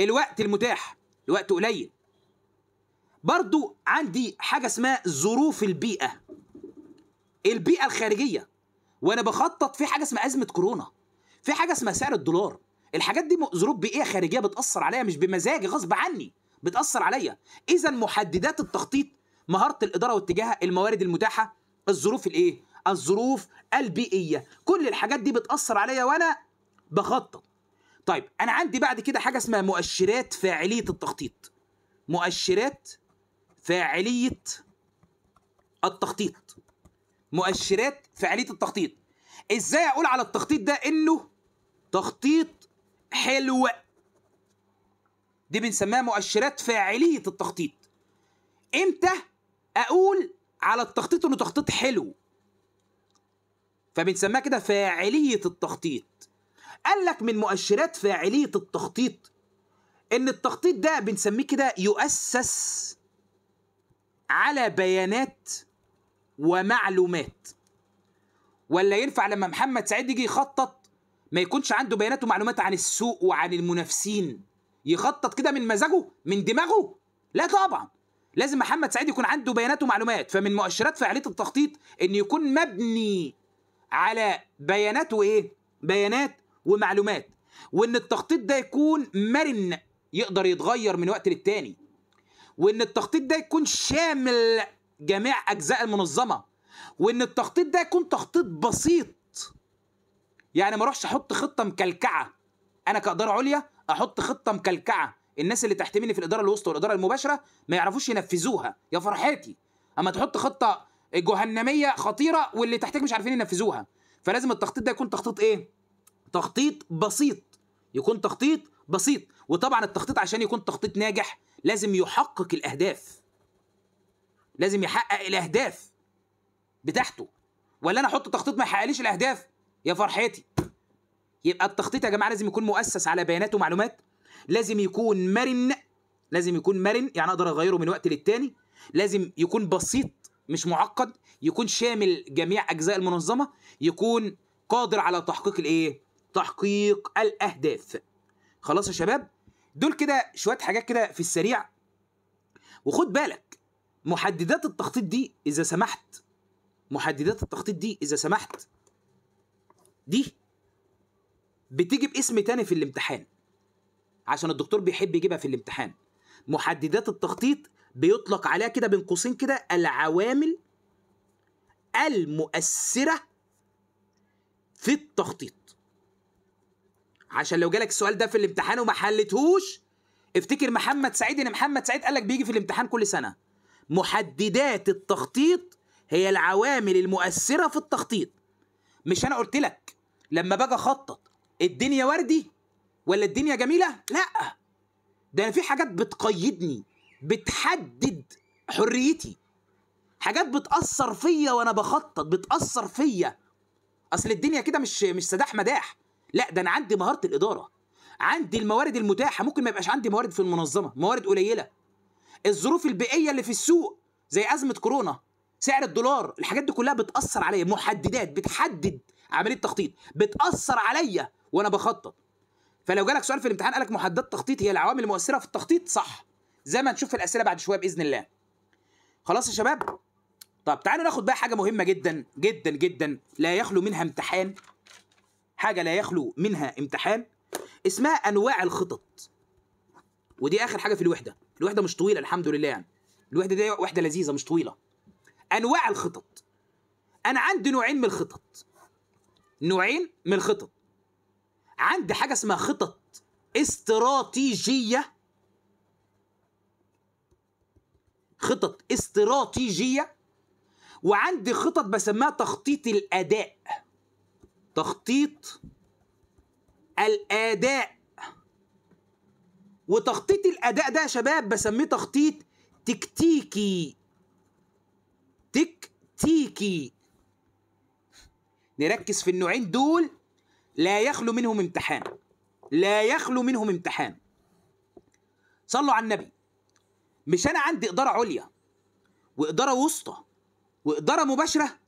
الوقت المتاح الوقت قليل برضو عندي حاجه اسمها ظروف البيئه البيئه الخارجيه وانا بخطط في حاجه اسمها ازمه كورونا في حاجه اسمها سعر الدولار الحاجات دي ظروف بيئيه خارجيه بتاثر عليا مش بمزاجي غصب عني بتاثر عليا اذا محددات التخطيط مهاره الاداره واتجاهها الموارد المتاحه الظروف الايه الظروف البيئيه كل الحاجات دي بتاثر عليا وانا بخطط طيب انا عندي بعد كده حاجه اسمها مؤشرات فاعليه التخطيط مؤشرات فاعليه التخطيط مؤشرات فاعليه التخطيط ازاي اقول على التخطيط ده انه تخطيط حلو دي بنسميها مؤشرات فاعليه التخطيط امتى اقول على التخطيط انه تخطيط حلو فبنسميها كده فاعليه التخطيط قال لك من مؤشرات فاعليه التخطيط ان التخطيط ده بنسميه كده يؤسس على بيانات ومعلومات ولا ينفع لما محمد سعيد يجي يخطط ما يكونش عنده بيانات ومعلومات عن السوق وعن المنافسين يخطط كده من مزاجه من دماغه لا طبعا لازم محمد سعيد يكون عنده بيانات ومعلومات فمن مؤشرات فعاليه التخطيط ان يكون مبني على بيانات وايه بيانات ومعلومات وان التخطيط ده يكون مرن يقدر يتغير من وقت للتاني وان التخطيط ده يكون شامل جميع اجزاء المنظمه وان التخطيط ده يكون تخطيط بسيط يعني ما اروحش احط خطه مكلكعه انا كاداره عليا احط خطه مكلكعه الناس اللي تحت مني في الاداره الوسطى والاداره المباشره ما يعرفوش ينفذوها يا فرحتي اما تحط خطه جهنميه خطيره واللي تحتك مش عارفين ينفذوها فلازم التخطيط ده يكون تخطيط ايه تخطيط بسيط يكون تخطيط بسيط وطبعا التخطيط عشان يكون تخطيط ناجح لازم يحقق الاهداف لازم يحقق الاهداف بتاعته ولا انا احط تخطيط ما يحققليش الاهداف يا فرحتي يبقى التخطيط يا جماعه لازم يكون مؤسس على بيانات ومعلومات لازم يكون مرن لازم يكون مرن يعني اقدر اغيره من وقت للتاني لازم يكون بسيط مش معقد يكون شامل جميع اجزاء المنظمه يكون قادر على تحقيق الايه تحقيق الاهداف خلاص يا شباب دول كده شويه حاجات كده في السريع وخد بالك محددات التخطيط دي اذا سمحت محددات التخطيط دي اذا سمحت دي بتيجي باسم تاني في الامتحان عشان الدكتور بيحب يجيبها في الامتحان محددات التخطيط بيطلق عليها كده بين قوسين كده العوامل المؤثرة في التخطيط عشان لو جالك السؤال ده في الامتحان وما حلتهوش افتكر محمد سعيد ان محمد سعيد قالك بيجي في الامتحان كل سنة محددات التخطيط هي العوامل المؤثرة في التخطيط مش انا قلت لك لما باجي اخطط الدنيا وردي ولا الدنيا جميله لا ده انا في حاجات بتقيدني بتحدد حريتي حاجات بتاثر فيا وانا بخطط بتاثر فيا اصل الدنيا كده مش مش سداح مداح لا ده انا عندي مهاره الاداره عندي الموارد المتاحه ممكن ما يبقاش عندي موارد في المنظمه موارد قليله الظروف البيئيه اللي في السوق زي ازمه كورونا سعر الدولار الحاجات دي كلها بتاثر عليا محددات بتحدد عمليه تخطيط بتاثر عليا وانا بخطط فلو جالك سؤال في الامتحان قالك محددات تخطيط هي العوامل المؤثره في التخطيط صح زي ما هنشوف في الاسئله بعد شويه باذن الله خلاص يا شباب طب تعالوا ناخد بقى حاجه مهمه جدا جدا جدا لا يخلو منها امتحان حاجه لا يخلو منها امتحان اسمها انواع الخطط ودي اخر حاجه في الوحده الوحده مش طويله الحمد لله يعني الوحده دي وحده لذيذه مش طويله انواع الخطط انا عندي نوعين من الخطط نوعين من الخطط عندي حاجه اسمها خطط استراتيجيه خطط استراتيجيه وعندي خطط بسميها تخطيط الاداء تخطيط الاداء وتخطيط الاداء ده يا شباب بسميه تخطيط تكتيكي تكتيكي نركز في النوعين دول لا يخلو منهم امتحان لا يخلو منهم امتحان صلوا على النبي مش انا عندي اداره عليا واداره وسطى واداره مباشره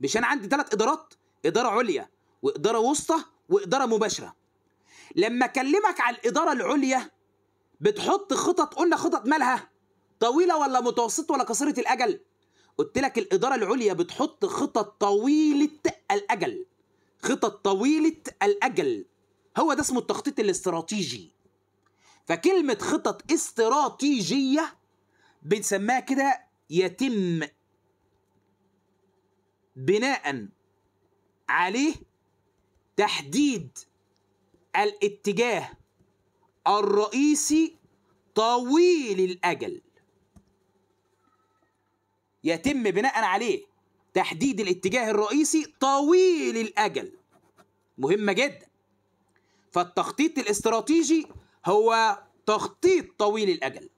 مش انا عندي ثلاث ادارات اداره عليا واداره وسطى واداره مباشره لما اكلمك على الاداره العليا بتحط خطط قلنا خطط مالها طويله ولا متوسطه ولا قصيره الاجل قلت لك الاداره العليا بتحط خطط طويله الاجل خطط طويله الاجل هو ده اسمه التخطيط الاستراتيجي فكلمه خطط استراتيجيه بنسماها كده يتم بناء عليه تحديد الاتجاه الرئيسي طويل الاجل يتم بناء عليه تحديد الاتجاه الرئيسي طويل الأجل مهمة جدا فالتخطيط الاستراتيجي هو تخطيط طويل الأجل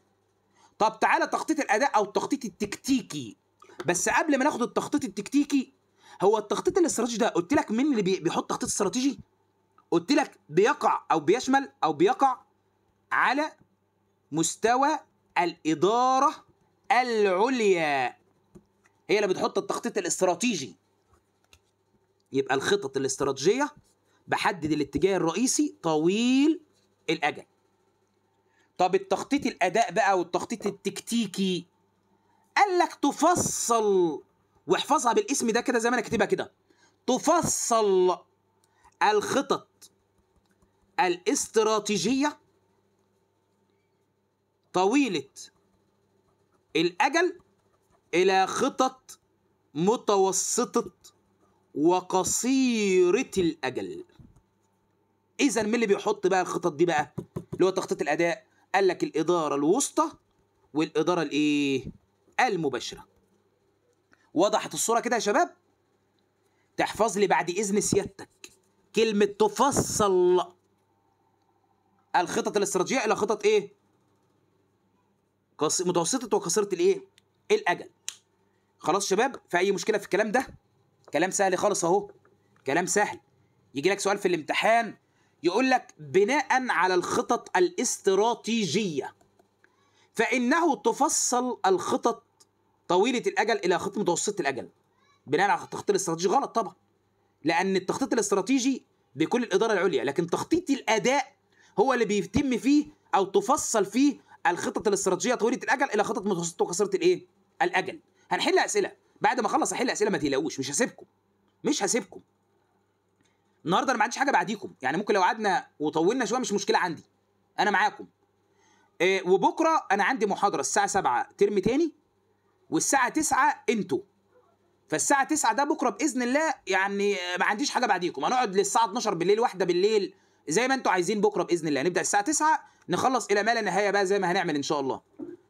طب تعالى تخطيط الأداء أو التخطيط التكتيكي بس قبل ما ناخد التخطيط التكتيكي هو التخطيط الاستراتيجي ده قلت لك مين اللي بيحط تخطيط استراتيجي قلت لك بيقع او بيشمل او بيقع على مستوى الاداره العليا هي اللي بتحط التخطيط الاستراتيجي يبقى الخطط الاستراتيجيه بحدد الاتجاه الرئيسي طويل الاجل طب التخطيط الاداء بقى والتخطيط التكتيكي قال لك تفصل واحفظها بالاسم ده كده زي ما انا كاتبها كده تفصل الخطط الاستراتيجيه طويله الاجل إلى خطط متوسطة وقصيرة الأجل إذا مين اللي بيحط بقى الخطط دي بقى اللي هو تخطيط الأداء قال لك الإدارة الوسطى والإدارة الإيه المباشرة وضحت الصورة كده يا شباب تحفظ لي بعد إذن سيادتك كلمة تفصل الخطط الاستراتيجية إلى خطط إيه متوسطة وقصيرة الإيه الأجل خلاص شباب في اي مشكله في الكلام ده كلام سهل خالص اهو كلام سهل يجي لك سؤال في الامتحان يقول لك بناء على الخطط الاستراتيجيه فانه تفصل الخطط طويله الاجل الى خطط متوسطه الاجل بناء على التخطيط الاستراتيجي غلط طبعا لان التخطيط الاستراتيجي بكل الاداره العليا لكن تخطيط الاداء هو اللي بيتم فيه او تفصل فيه الخطط الاستراتيجيه طويله الاجل الى خطط متوسطه وقصيره الايه الاجل هنحل اسئله بعد ما اخلص احل اسئله ما تقلقوش مش هسيبكم مش هسيبكم النهارده انا ما عنديش حاجه بعديكم يعني ممكن لو قعدنا وطولنا شويه مش مشكله عندي انا معاكم إيه وبكره انا عندي محاضره الساعه 7 ترم تاني والساعه 9 انتوا فالساعه 9 ده بكره باذن الله يعني ما عنديش حاجه بعديكم هنقعد للساعه 12 بالليل واحده بالليل زي ما انتوا عايزين بكره باذن الله نبدا الساعه 9 نخلص الى ما لا نهايه بقى زي ما هنعمل ان شاء الله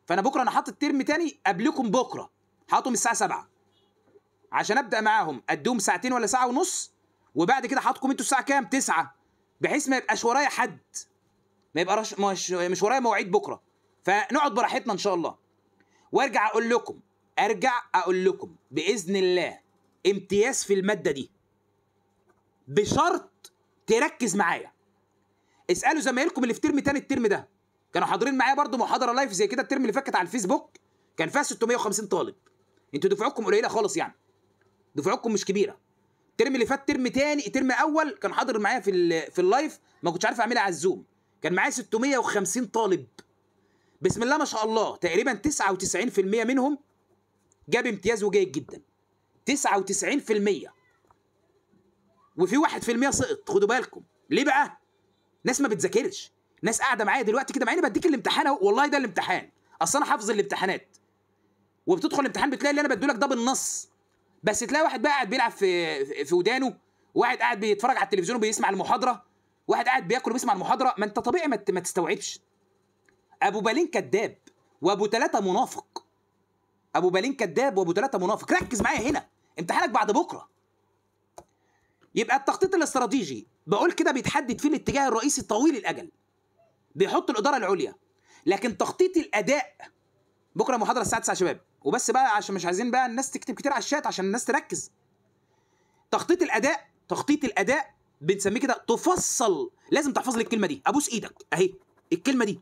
فانا بكره انا حاطط ترم تاني قبلكم بكره هقعدهم الساعه 7 عشان ابدا معاهم اديهم ساعتين ولا ساعه ونص وبعد كده هحطكم انتوا الساعه كام 9 بحيث ما يبقاش ورايا حد ما يبقاش مش, مش ورايا مواعيد بكره فنقعد براحتنا ان شاء الله وارجع اقول لكم ارجع اقول لكم باذن الله امتياز في الماده دي بشرط تركز معايا اسالوا زمايلكم اللي في ترم تاني الترم ده كانوا حاضرين معايا برضو محاضره لايف زي كده الترم اللي فاتت على الفيسبوك كان فيها 650 طالب انتوا دفعتكم قليله خالص يعني دفعتكم مش كبيره الترم اللي فات ترم تاني ترم اول كان حاضر معايا في في اللايف ما كنتش عارف اعملها على الزوم كان معايا 650 طالب بسم الله ما شاء الله تقريبا 99% منهم جاب امتياز وجيد جدا 99% وفي 1% سقط خدوا بالكم ليه بقى ناس ما بتذاكرش ناس قاعده معايا دلوقتي كده مع اني بديك الامتحان والله ده الامتحان اصل انا حافظ الامتحانات وبتدخل الامتحان بتلاقي اللي انا لك ده بالنص بس تلاقي واحد بقى قاعد بيلعب في في ودانه واحد قاعد بيتفرج على التلفزيون وبيسمع المحاضره واحد قاعد بياكل وبيسمع المحاضره ما انت طبيعي ما تستوعبش ابو بالين كذاب وابو ثلاثه منافق ابو بالين كذاب وابو ثلاثه منافق ركز معايا هنا امتحانك بعد بكره يبقى التخطيط الاستراتيجي بقول كده بيتحدد فيه الاتجاه الرئيسي طويل الاجل بيحط الاداره العليا لكن تخطيط الاداء بكره محاضره الساعه 9 يا شباب وبس بقى عشان مش عايزين بقى الناس تكتب كتير على الشات عشان الناس تركز تخطيط الاداء تخطيط الاداء بنسميه كده تفصل لازم تحفظ لي الكلمه دي ابوس ايدك اهي الكلمه دي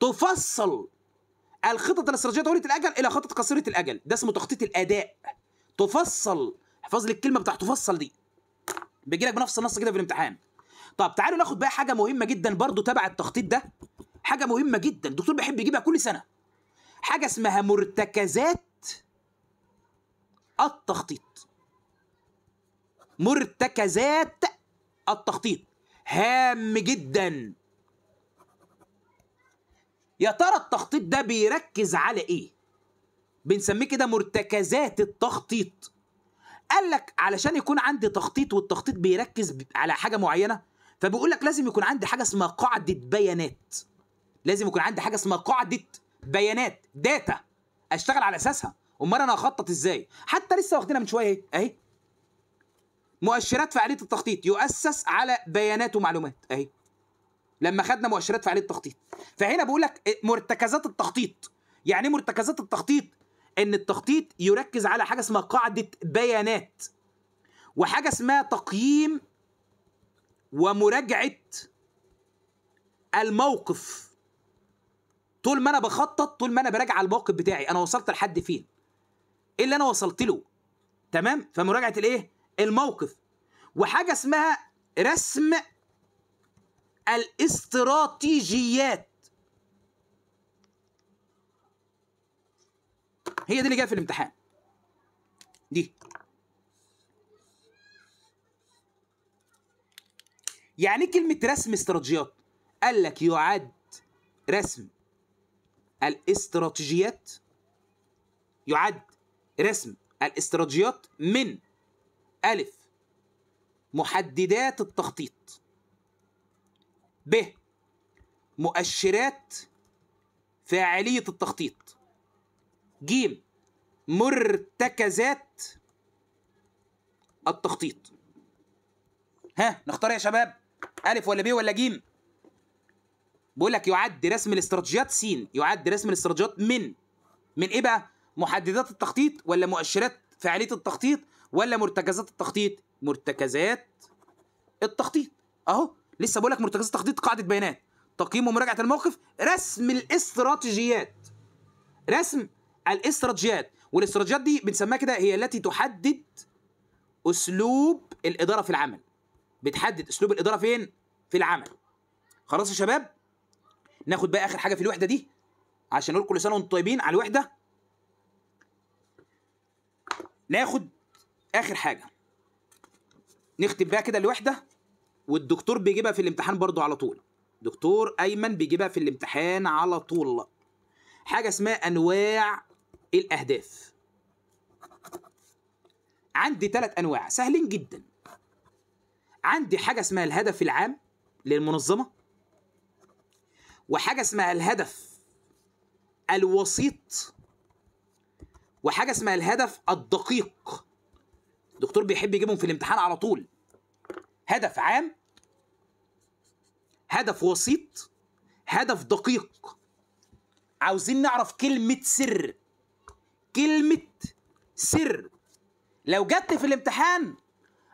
تفصل الخطط الاستراتيجيه طويله الاجل الى خطط قصيره الاجل ده اسمه تخطيط الاداء تفصل احفظ لي الكلمه بتاع تفصل دي بيجي لك بنفس النص كده في الامتحان طب تعالوا ناخد بقى حاجه مهمه جدا برضو تبع التخطيط ده حاجه مهمه جدا الدكتور بيحب يجيبها كل سنه حاجه اسمها مرتكزات التخطيط مرتكزات التخطيط هام جدا يا ترى التخطيط ده بيركز على ايه بنسميه كده مرتكزات التخطيط قال لك علشان يكون عندي تخطيط والتخطيط بيركز على حاجه معينه فبيقول لك لازم يكون عندي حاجه اسمها قاعده بيانات لازم يكون عندي حاجه اسمها قاعده بيانات داتا اشتغل على اساسها امال انا هخطط ازاي حتى لسه واخدينها من شويه اهي مؤشرات فعاليه التخطيط يؤسس على بيانات ومعلومات اهي لما خدنا مؤشرات فعاليه التخطيط فهنا بقول لك مرتكزات التخطيط يعني ايه مرتكزات التخطيط ان التخطيط يركز على حاجه اسمها قاعده بيانات وحاجه اسمها تقييم ومراجعه الموقف طول ما انا بخطط طول ما انا براجع الموقف بتاعي انا وصلت لحد فين ايه اللي انا وصلت له تمام فمراجعه الايه الموقف وحاجه اسمها رسم الاستراتيجيات هي دي اللي جايه في الامتحان دي يعني إيه كلمه رسم استراتيجيات قال لك يعد رسم الاستراتيجيات يعد رسم الاستراتيجيات من ألف محددات التخطيط ب مؤشرات فاعلية التخطيط ج مرتكزات التخطيط ها نختار يا شباب ألف ولا ب ولا جيم بيقول لك يعد رسم الاستراتيجيات س يعد رسم الاستراتيجيات من من ايه بقى محددات التخطيط ولا مؤشرات فعاليه التخطيط ولا مرتكزات التخطيط مرتكزات التخطيط اهو لسه بقول لك مرتكزات التخطيط قاعده بيانات تقييم ومراجعه الموقف رسم الاستراتيجيات رسم الاستراتيجيات والاستراتيجيات دي بنسميها كده هي التي تحدد اسلوب الاداره في العمل بتحدد اسلوب الاداره فين في العمل خلاص يا شباب ناخد بقى اخر حاجه في الوحده دي عشان نقول كل سنه وانتم طيبين على الوحده ناخد اخر حاجه نختم بقى كده الوحده والدكتور بيجيبها في الامتحان برضو على طول دكتور ايمن بيجيبها في الامتحان على طول حاجه اسمها انواع الاهداف عندي ثلاث انواع سهلين جدا عندي حاجه اسمها الهدف العام للمنظمه وحاجه اسمها الهدف الوسيط وحاجه اسمها الهدف الدقيق الدكتور بيحب يجيبهم في الامتحان على طول هدف عام هدف وسيط هدف دقيق عاوزين نعرف كلمة سر كلمة سر لو جت في الامتحان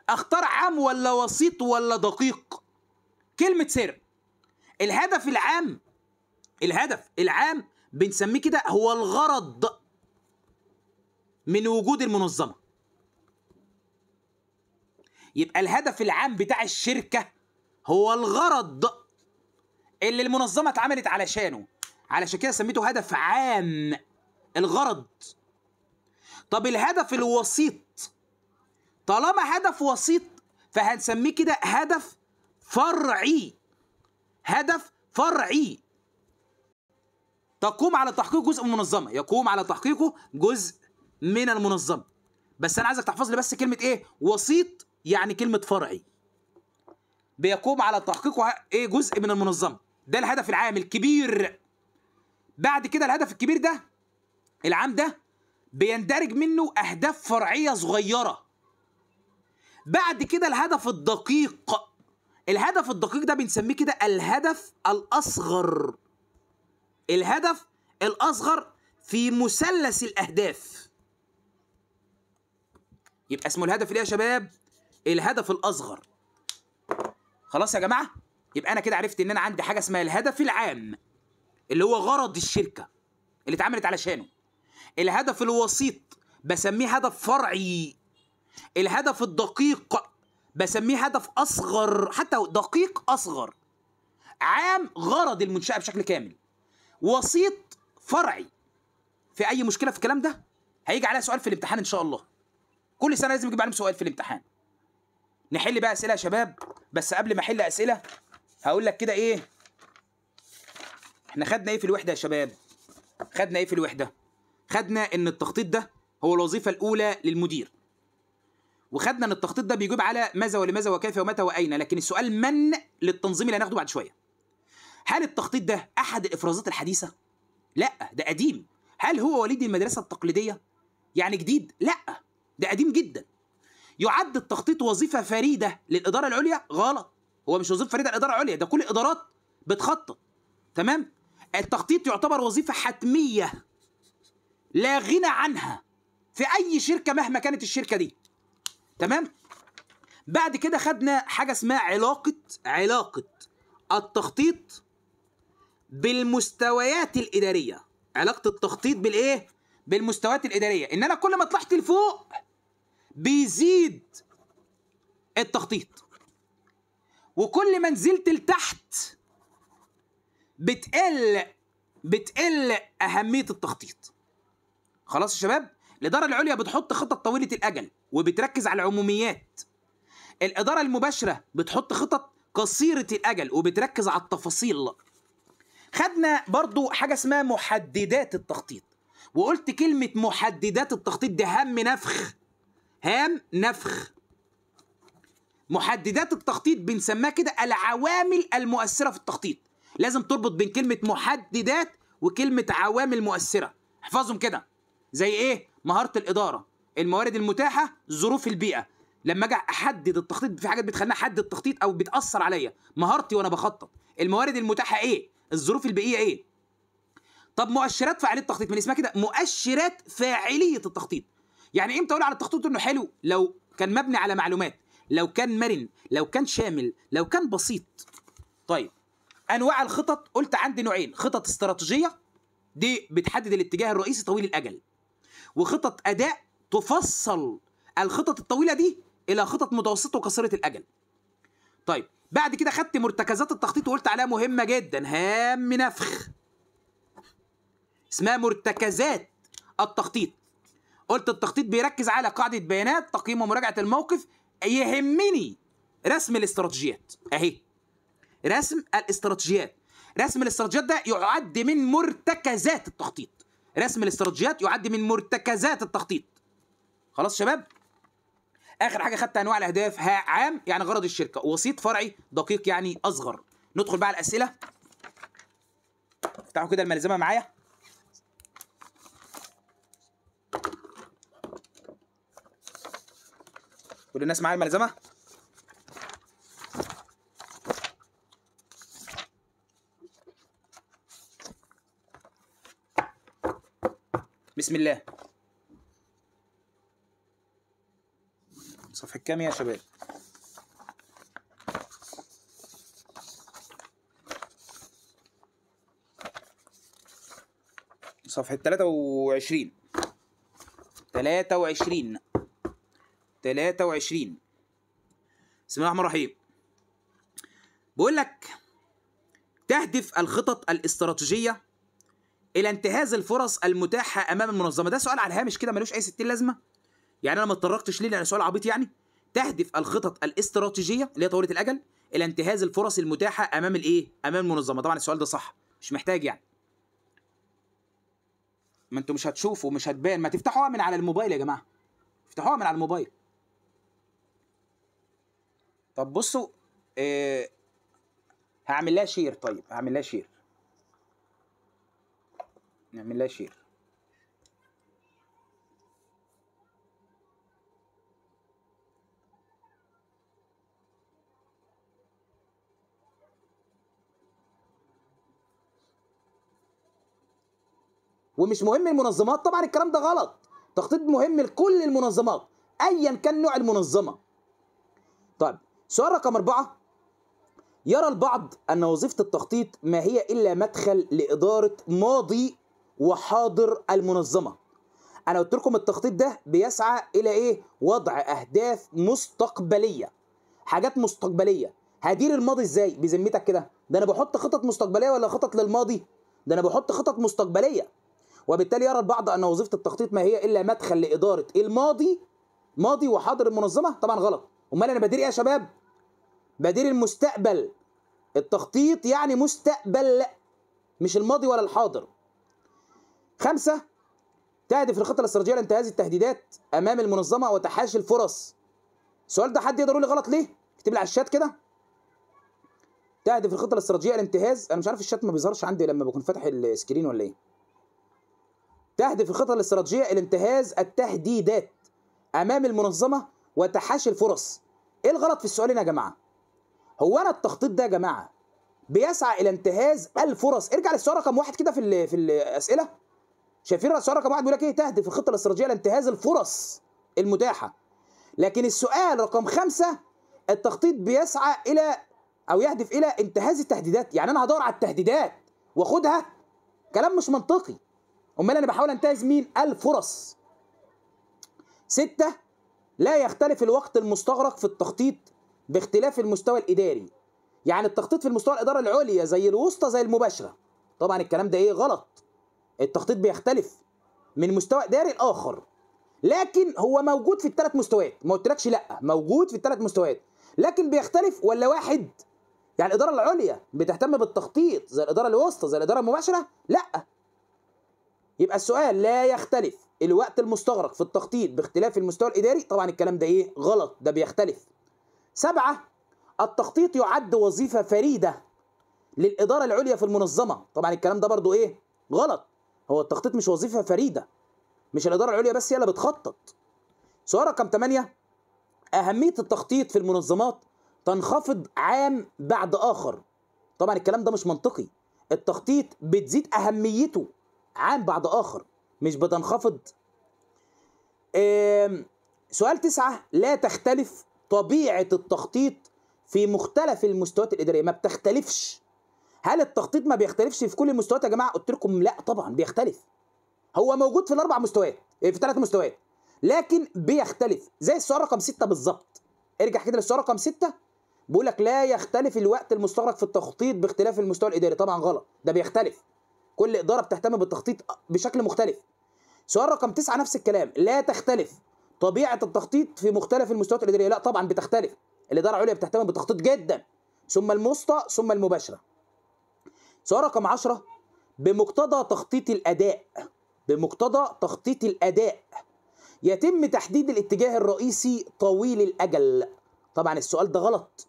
اختار عام ولا وسيط ولا دقيق كلمة سر الهدف العام الهدف العام بنسميه كده هو الغرض من وجود المنظمه يبقى الهدف العام بتاع الشركه هو الغرض اللي المنظمه اتعملت علشانه علشان كده سميته هدف عام الغرض طب الهدف الوسيط طالما هدف وسيط فهنسميه كده هدف فرعي هدف فرعي تقوم على تحقيق جزء من المنظمه يقوم على تحقيقه جزء من المنظمه بس انا عايزك تحفظ لي بس كلمه ايه وسيط يعني كلمه فرعي بيقوم على تحقيقه ايه جزء من المنظمه ده الهدف العام الكبير بعد كده الهدف الكبير ده العام ده بيندرج منه اهداف فرعيه صغيره بعد كده الهدف الدقيق الهدف الدقيق ده بنسميه كده الهدف الاصغر الهدف الاصغر في مثلث الاهداف يبقى اسمه الهدف ليه يا شباب الهدف الاصغر خلاص يا جماعه يبقى انا كده عرفت ان انا عندي حاجه اسمها الهدف العام اللي هو غرض الشركه اللي اتعملت علشانه الهدف الوسيط بسميه هدف فرعي الهدف الدقيق بسميه هدف اصغر حتى دقيق اصغر عام غرض المنشاه بشكل كامل وسيط فرعي في اي مشكله في الكلام ده هيجي عليها سؤال في الامتحان ان شاء الله كل سنه لازم يجيب عليهم سؤال في الامتحان نحل بقى اسئله يا شباب بس قبل ما احل اسئله هقول لك كده ايه احنا خدنا ايه في الوحده يا شباب خدنا ايه في الوحده خدنا ان التخطيط ده هو الوظيفه الاولى للمدير وخدنا ان التخطيط ده بيجيب على ماذا ولماذا وكيف ومتى واين لكن السؤال من للتنظيم اللي هناخده بعد شويه هل التخطيط ده احد الافرازات الحديثه لا ده قديم هل هو وليد المدرسه التقليديه يعني جديد لا ده قديم جدا يعد التخطيط وظيفه فريده للاداره العليا غلط هو مش وظيفه فريده للاداره العليا ده كل الادارات بتخطط تمام التخطيط يعتبر وظيفه حتميه لا غنى عنها في اي شركه مهما كانت الشركه دي تمام بعد كده خدنا حاجه اسمها علاقه علاقه التخطيط بالمستويات الاداريه علاقه التخطيط بالايه بالمستويات الاداريه ان انا كل ما طلعت لفوق بيزيد التخطيط وكل ما نزلت لتحت بتقل بتقل اهميه التخطيط خلاص يا شباب الاداره العليا بتحط خطط طويله الاجل وبتركز على العموميات الاداره المباشره بتحط خطط قصيره الاجل وبتركز على التفاصيل خدنا برضو حاجه اسمها محددات التخطيط وقلت كلمه محددات التخطيط دي هام نفخ هام نفخ محددات التخطيط بنسماها كده العوامل المؤثره في التخطيط لازم تربط بين كلمه محددات وكلمه عوامل مؤثره احفظهم كده زي ايه مهاره الاداره الموارد المتاحه ظروف البيئه لما اجي احدد التخطيط في حاجات بتخليني احدد التخطيط او بتاثر عليا مهارتي وانا بخطط الموارد المتاحه ايه الظروف البيئيه ايه طب مؤشرات فاعليه التخطيط من اسمها كده مؤشرات فاعليه التخطيط يعني امتى اقول على التخطيط انه حلو لو كان مبني على معلومات لو كان مرن لو كان شامل لو كان بسيط طيب انواع الخطط قلت عندي نوعين خطط استراتيجيه دي بتحدد الاتجاه الرئيسي طويل الاجل وخطط اداء تفصل الخطط الطويله دي الى خطط متوسطه وقصيره الاجل طيب بعد كده خدت مرتكزات التخطيط وقلت عليها مهمه جدا هام نفخ اسمها مرتكزات التخطيط قلت التخطيط بيركز على قاعده بيانات تقييم ومراجعه الموقف يهمني رسم الاستراتيجيات اهي رسم الاستراتيجيات رسم الاستراتيجيات ده يعد من مرتكزات التخطيط رسم الاستراتيجيات يعد من مرتكزات التخطيط خلاص شباب اخر حاجه خدت انواع الاهداف ها عام يعني غرض الشركه وسيط فرعي دقيق يعني اصغر ندخل بقى على الاسئله افتحوا كده الملزمه معايا كل الناس معايا الملزمه بسم الله كام يا شباب صفحة 23 23 23 بسم الله الرحمن الرحيم بقول لك تهدف الخطط الاستراتيجية إلى انتهاز الفرص المتاحة أمام المنظمة ده سؤال على الهامش كده ملوش أي ستين لازمة يعني أنا ما اتطرقتش ليه لأن سؤال عبيط يعني تهدف الخطط الاستراتيجيه اللي هي طويله الاجل الى انتهاز الفرص المتاحه امام الايه؟ امام المنظمه، طبعا السؤال ده صح مش محتاج يعني. ما انتوا مش هتشوفوا مش هتبان ما تفتحوها من على الموبايل يا جماعه. افتحوها من على الموبايل. طب بصوا إيه هعمل لها شير طيب هعمل لها شير. نعمل لها شير. ومش مهم المنظمات طبعا الكلام ده غلط تخطيط مهم لكل المنظمات ايا كان نوع المنظمه طيب سؤال رقم أربعة يرى البعض أن وظيفة التخطيط ما هي إلا مدخل لإدارة ماضي وحاضر المنظمة أنا قلت لكم التخطيط ده بيسعى إلى إيه؟ وضع أهداف مستقبلية حاجات مستقبلية هدير الماضي إزاي؟ بذمتك كده ده أنا بحط خطط مستقبلية ولا خطط للماضي؟ ده أنا بحط خطط مستقبلية وبالتالي يرى البعض أن وظيفة التخطيط ما هي إلا مدخل لإدارة الماضي ماضي وحاضر المنظمة طبعا غلط أمال أنا بدير إيه يا شباب بدير المستقبل التخطيط يعني مستقبل مش الماضي ولا الحاضر خمسة تهدف الخطة الاستراتيجية لانتهاز التهديدات أمام المنظمة وتحاشي الفرص السؤال ده حد يقدر يقول لي غلط ليه؟ اكتب لي على الشات كده تهدف الخطة الاستراتيجية لانتهاز أنا مش عارف الشات ما بيظهرش عندي لما بكون فاتح السكرين ولا إيه تهدف الخطة الاستراتيجية إلى انتهاز التهديدات أمام المنظمة وتحاشي الفرص إيه الغلط في السؤالين يا جماعة؟ هو أنا التخطيط ده يا جماعة بيسعى إلى انتهاز الفرص ارجع للسؤال رقم واحد كده في في الأسئلة شايفين السؤال رقم واحد بيقول لك إيه تهدف الخطة الاستراتيجية إلى انتهاز الفرص المتاحة لكن السؤال رقم خمسة التخطيط بيسعى إلى أو يهدف إلى انتهاز التهديدات يعني أنا هدور على التهديدات وأخدها كلام مش منطقي امال انا بحاول انتهز مين الفرص ستة لا يختلف الوقت المستغرق في التخطيط باختلاف المستوى الاداري يعني التخطيط في المستوى الاداره العليا زي الوسطى زي المباشره طبعا الكلام ده ايه غلط التخطيط بيختلف من مستوى اداري لاخر لكن هو موجود في الثلاث مستويات ما قلتلكش لا موجود في الثلاث مستويات لكن بيختلف ولا واحد يعني الاداره العليا بتهتم بالتخطيط زي الاداره الوسطى زي الاداره المباشره لا يبقى السؤال لا يختلف الوقت المستغرق في التخطيط باختلاف المستوى الإداري طبعا الكلام ده إيه غلط ده بيختلف سبعة التخطيط يعد وظيفة فريدة للإدارة العليا في المنظمة طبعا الكلام ده برضو إيه غلط هو التخطيط مش وظيفة فريدة مش الإدارة العليا بس هي اللي بتخطط سؤال رقم 8 أهمية التخطيط في المنظمات تنخفض عام بعد آخر طبعا الكلام ده مش منطقي التخطيط بتزيد أهميته عام بعد آخر مش بتنخفض سؤال تسعة لا تختلف طبيعة التخطيط في مختلف المستويات الإدارية ما بتختلفش هل التخطيط ما بيختلفش في كل المستويات يا جماعة قلت لكم لا طبعا بيختلف هو موجود في الأربع مستويات في ثلاث مستويات لكن بيختلف زي السؤال رقم ستة بالظبط ارجع كده للسؤال رقم ستة بيقول لك لا يختلف الوقت المستغرق في التخطيط باختلاف المستوى الإداري طبعا غلط ده بيختلف كل اداره بتهتم بالتخطيط بشكل مختلف سؤال رقم تسعة نفس الكلام لا تختلف طبيعه التخطيط في مختلف المستويات الاداريه لا طبعا بتختلف الاداره العليا بتهتم بالتخطيط جدا ثم الموسطى ثم المباشره سؤال رقم 10 بمقتضى تخطيط الاداء بمقتضى تخطيط الاداء يتم تحديد الاتجاه الرئيسي طويل الاجل طبعا السؤال ده غلط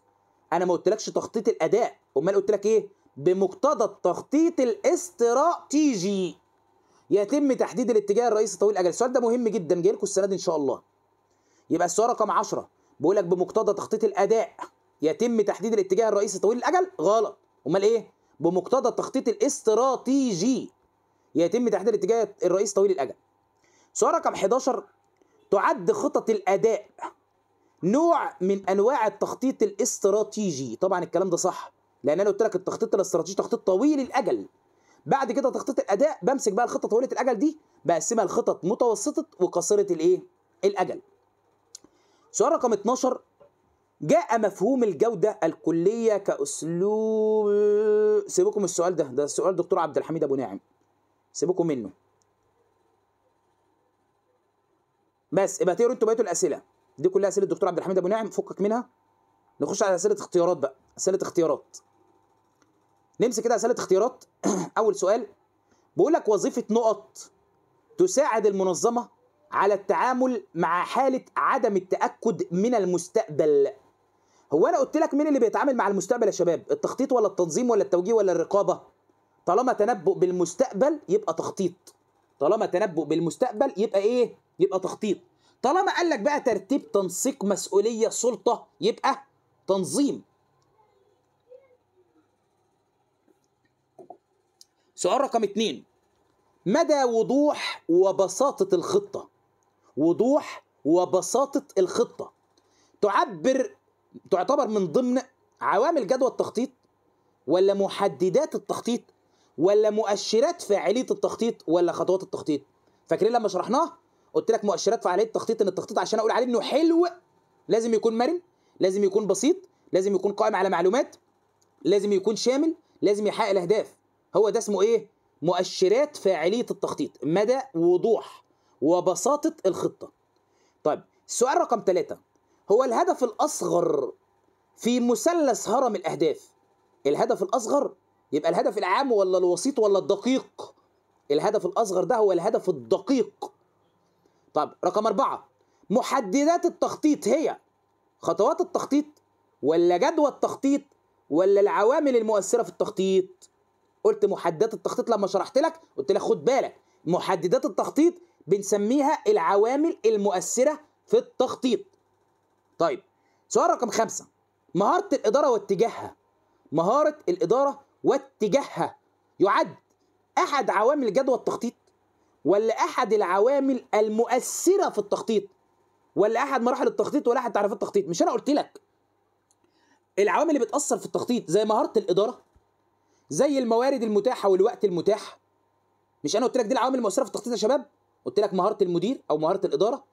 انا ما قلتلكش تخطيط الاداء امال قلت لك ايه بمقتضى التخطيط الاستراتيجي يتم تحديد الاتجاه الرئيسي طويل الاجل السؤال ده مهم جدا جاي لكم السنه دي ان شاء الله يبقى السؤال رقم 10 بيقول لك بمقتضى تخطيط الاداء يتم تحديد الاتجاه الرئيسي طويل الاجل غلط امال ايه بمقتضى التخطيط الاستراتيجي يتم تحديد الاتجاه الرئيسي طويل الاجل سؤال رقم 11 تعد خطط الاداء نوع من انواع التخطيط الاستراتيجي طبعا الكلام ده صح لان انا قلت لك التخطيط الاستراتيجي تخطيط طويل الاجل بعد كده تخطيط الاداء بمسك بقى الخطه طويله الاجل دي بقسمها لخطط متوسطه وقصيره الايه الاجل سؤال رقم 12 جاء مفهوم الجوده الكليه كاسلوب سيبكم السؤال ده ده سؤال دكتور عبد الحميد ابو ناعم سيبكم منه بس يبقى تقروا انتوا بقيتوا الاسئله دي كلها اسئله دكتور عبد الحميد ابو ناعم فكك منها نخش على اسئله اختيارات بقى اسئله اختيارات نمسك كده اسئله اختيارات اول سؤال بيقول لك وظيفه نقط تساعد المنظمه على التعامل مع حاله عدم التاكد من المستقبل هو انا قلت لك مين اللي بيتعامل مع المستقبل يا شباب التخطيط ولا التنظيم ولا التوجيه ولا الرقابه طالما تنبؤ بالمستقبل يبقى تخطيط طالما تنبؤ بالمستقبل يبقى ايه يبقى تخطيط طالما قال لك بقى ترتيب تنسيق مسؤوليه سلطه يبقى تنظيم سؤال رقم اتنين مدى وضوح وبساطة الخطة وضوح وبساطة الخطة تعبر تعتبر من ضمن عوامل جدوى التخطيط ولا محددات التخطيط ولا مؤشرات فاعلية التخطيط ولا خطوات التخطيط فاكرين لما شرحناه قلت لك مؤشرات فاعلية التخطيط ان التخطيط عشان اقول عليه انه حلو لازم يكون مرن لازم يكون بسيط لازم يكون قائم على معلومات لازم يكون شامل لازم يحقق الاهداف هو ده اسمه ايه مؤشرات فاعليه التخطيط مدى وضوح وبساطه الخطه طيب السؤال رقم ثلاثة هو الهدف الاصغر في مثلث هرم الاهداف الهدف الاصغر يبقى الهدف العام ولا الوسيط ولا الدقيق الهدف الاصغر ده هو الهدف الدقيق طب رقم أربعة محددات التخطيط هي خطوات التخطيط ولا جدوى التخطيط ولا العوامل المؤثرة في التخطيط قلت محددات التخطيط لما شرحت لك قلت لك خد بالك محددات التخطيط بنسميها العوامل المؤثرة في التخطيط طيب سؤال رقم خمسة مهارة الإدارة واتجاهها مهارة الإدارة واتجاهها يعد أحد عوامل جدوى التخطيط ولا أحد العوامل المؤثرة في التخطيط ولا أحد مراحل التخطيط ولا أحد تعريفات التخطيط مش أنا قلت لك العوامل اللي بتأثر في التخطيط زي مهارة الإدارة زي الموارد المتاحه والوقت المتاح مش انا قلت لك دي العوامل المؤثره في التخطيط يا شباب قلت لك مهاره المدير او مهاره الاداره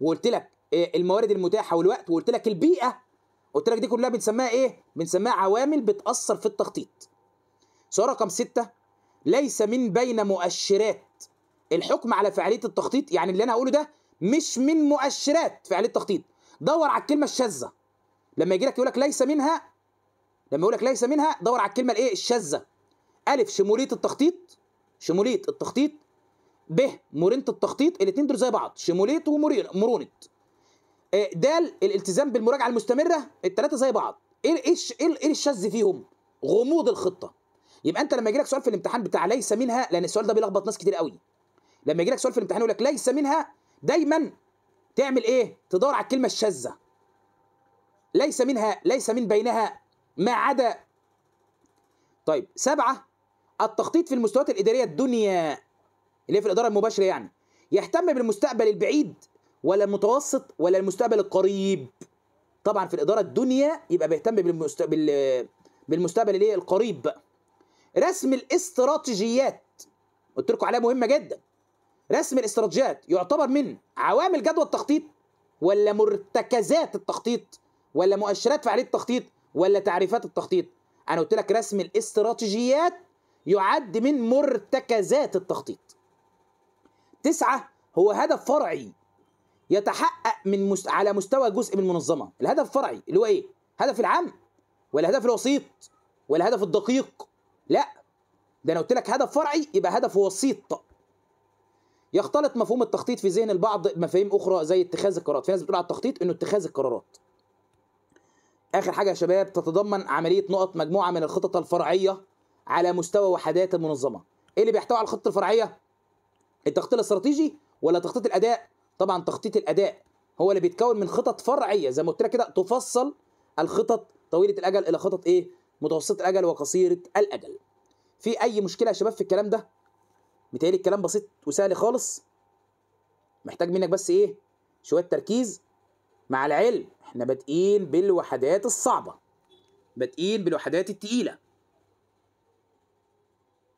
وقلت لك آه، الموارد المتاحه والوقت وقلت لك البيئه قلت لك دي كلها بنسميها ايه بنسميها عوامل بتاثر في التخطيط سؤال رقم ستة ليس من بين مؤشرات الحكم على فعاليه التخطيط يعني اللي انا هقوله ده مش من مؤشرات فعاليه التخطيط دور على الكلمه الشاذه لما يجي لك يقول لك ليس منها لما يقول لك ليس منها دور على الكلمه الايه الشاذه الف شموليه التخطيط شموليه التخطيط ب مرونه التخطيط الاثنين دول زي بعض شموليه ومرونه آه، د الالتزام بالمراجعه المستمره الثلاثه زي بعض ايه ايه إيه, ايه الشاذ فيهم غموض الخطه يبقى انت لما يجي لك سؤال في الامتحان بتاع ليس منها لان السؤال ده بيلخبط ناس كتير قوي لما يجي لك سؤال في الامتحان يقول لك ليس منها دايما تعمل ايه تدور على الكلمه الشاذه ليس منها ليس من بينها ما عدا طيب سبعة التخطيط في المستويات الإدارية الدنيا اللي هي في الإدارة المباشرة يعني يهتم بالمستقبل البعيد ولا المتوسط ولا المستقبل القريب طبعا في الإدارة الدنيا يبقى بيهتم بالمستقبل بالمستقبل اللي هي القريب رسم الاستراتيجيات قلت لكم عليها مهمة جدا رسم الاستراتيجيات يعتبر من عوامل جدوى التخطيط ولا مرتكزات التخطيط ولا مؤشرات فعالية التخطيط ولا تعريفات التخطيط انا قلت لك رسم الاستراتيجيات يعد من مرتكزات التخطيط تسعة هو هدف فرعي يتحقق من مست... على مستوى جزء من المنظمه الهدف الفرعي اللي هو ايه هدف العام ولا هدف الوسيط ولا هدف الدقيق لا ده انا قلت لك هدف فرعي يبقى هدف وسيط يختلط مفهوم التخطيط في ذهن البعض مفاهيم اخرى زي اتخاذ القرارات في ناس بتقول على التخطيط انه اتخاذ القرارات اخر حاجه يا شباب تتضمن عمليه نقط مجموعه من الخطط الفرعيه على مستوى وحدات المنظمه ايه اللي بيحتوي على الخطط الفرعيه التخطيط الاستراتيجي ولا تخطيط الاداء طبعا تخطيط الاداء هو اللي بيتكون من خطط فرعيه زي ما قلت لك كده تفصل الخطط طويله الاجل الى خطط ايه متوسطه الاجل وقصيره الاجل في اي مشكله يا شباب في الكلام ده متهيألي الكلام بسيط وسهل خالص محتاج منك بس ايه شويه تركيز مع العلم احنا بادئين بالوحدات الصعبة بادئين بالوحدات التقيلة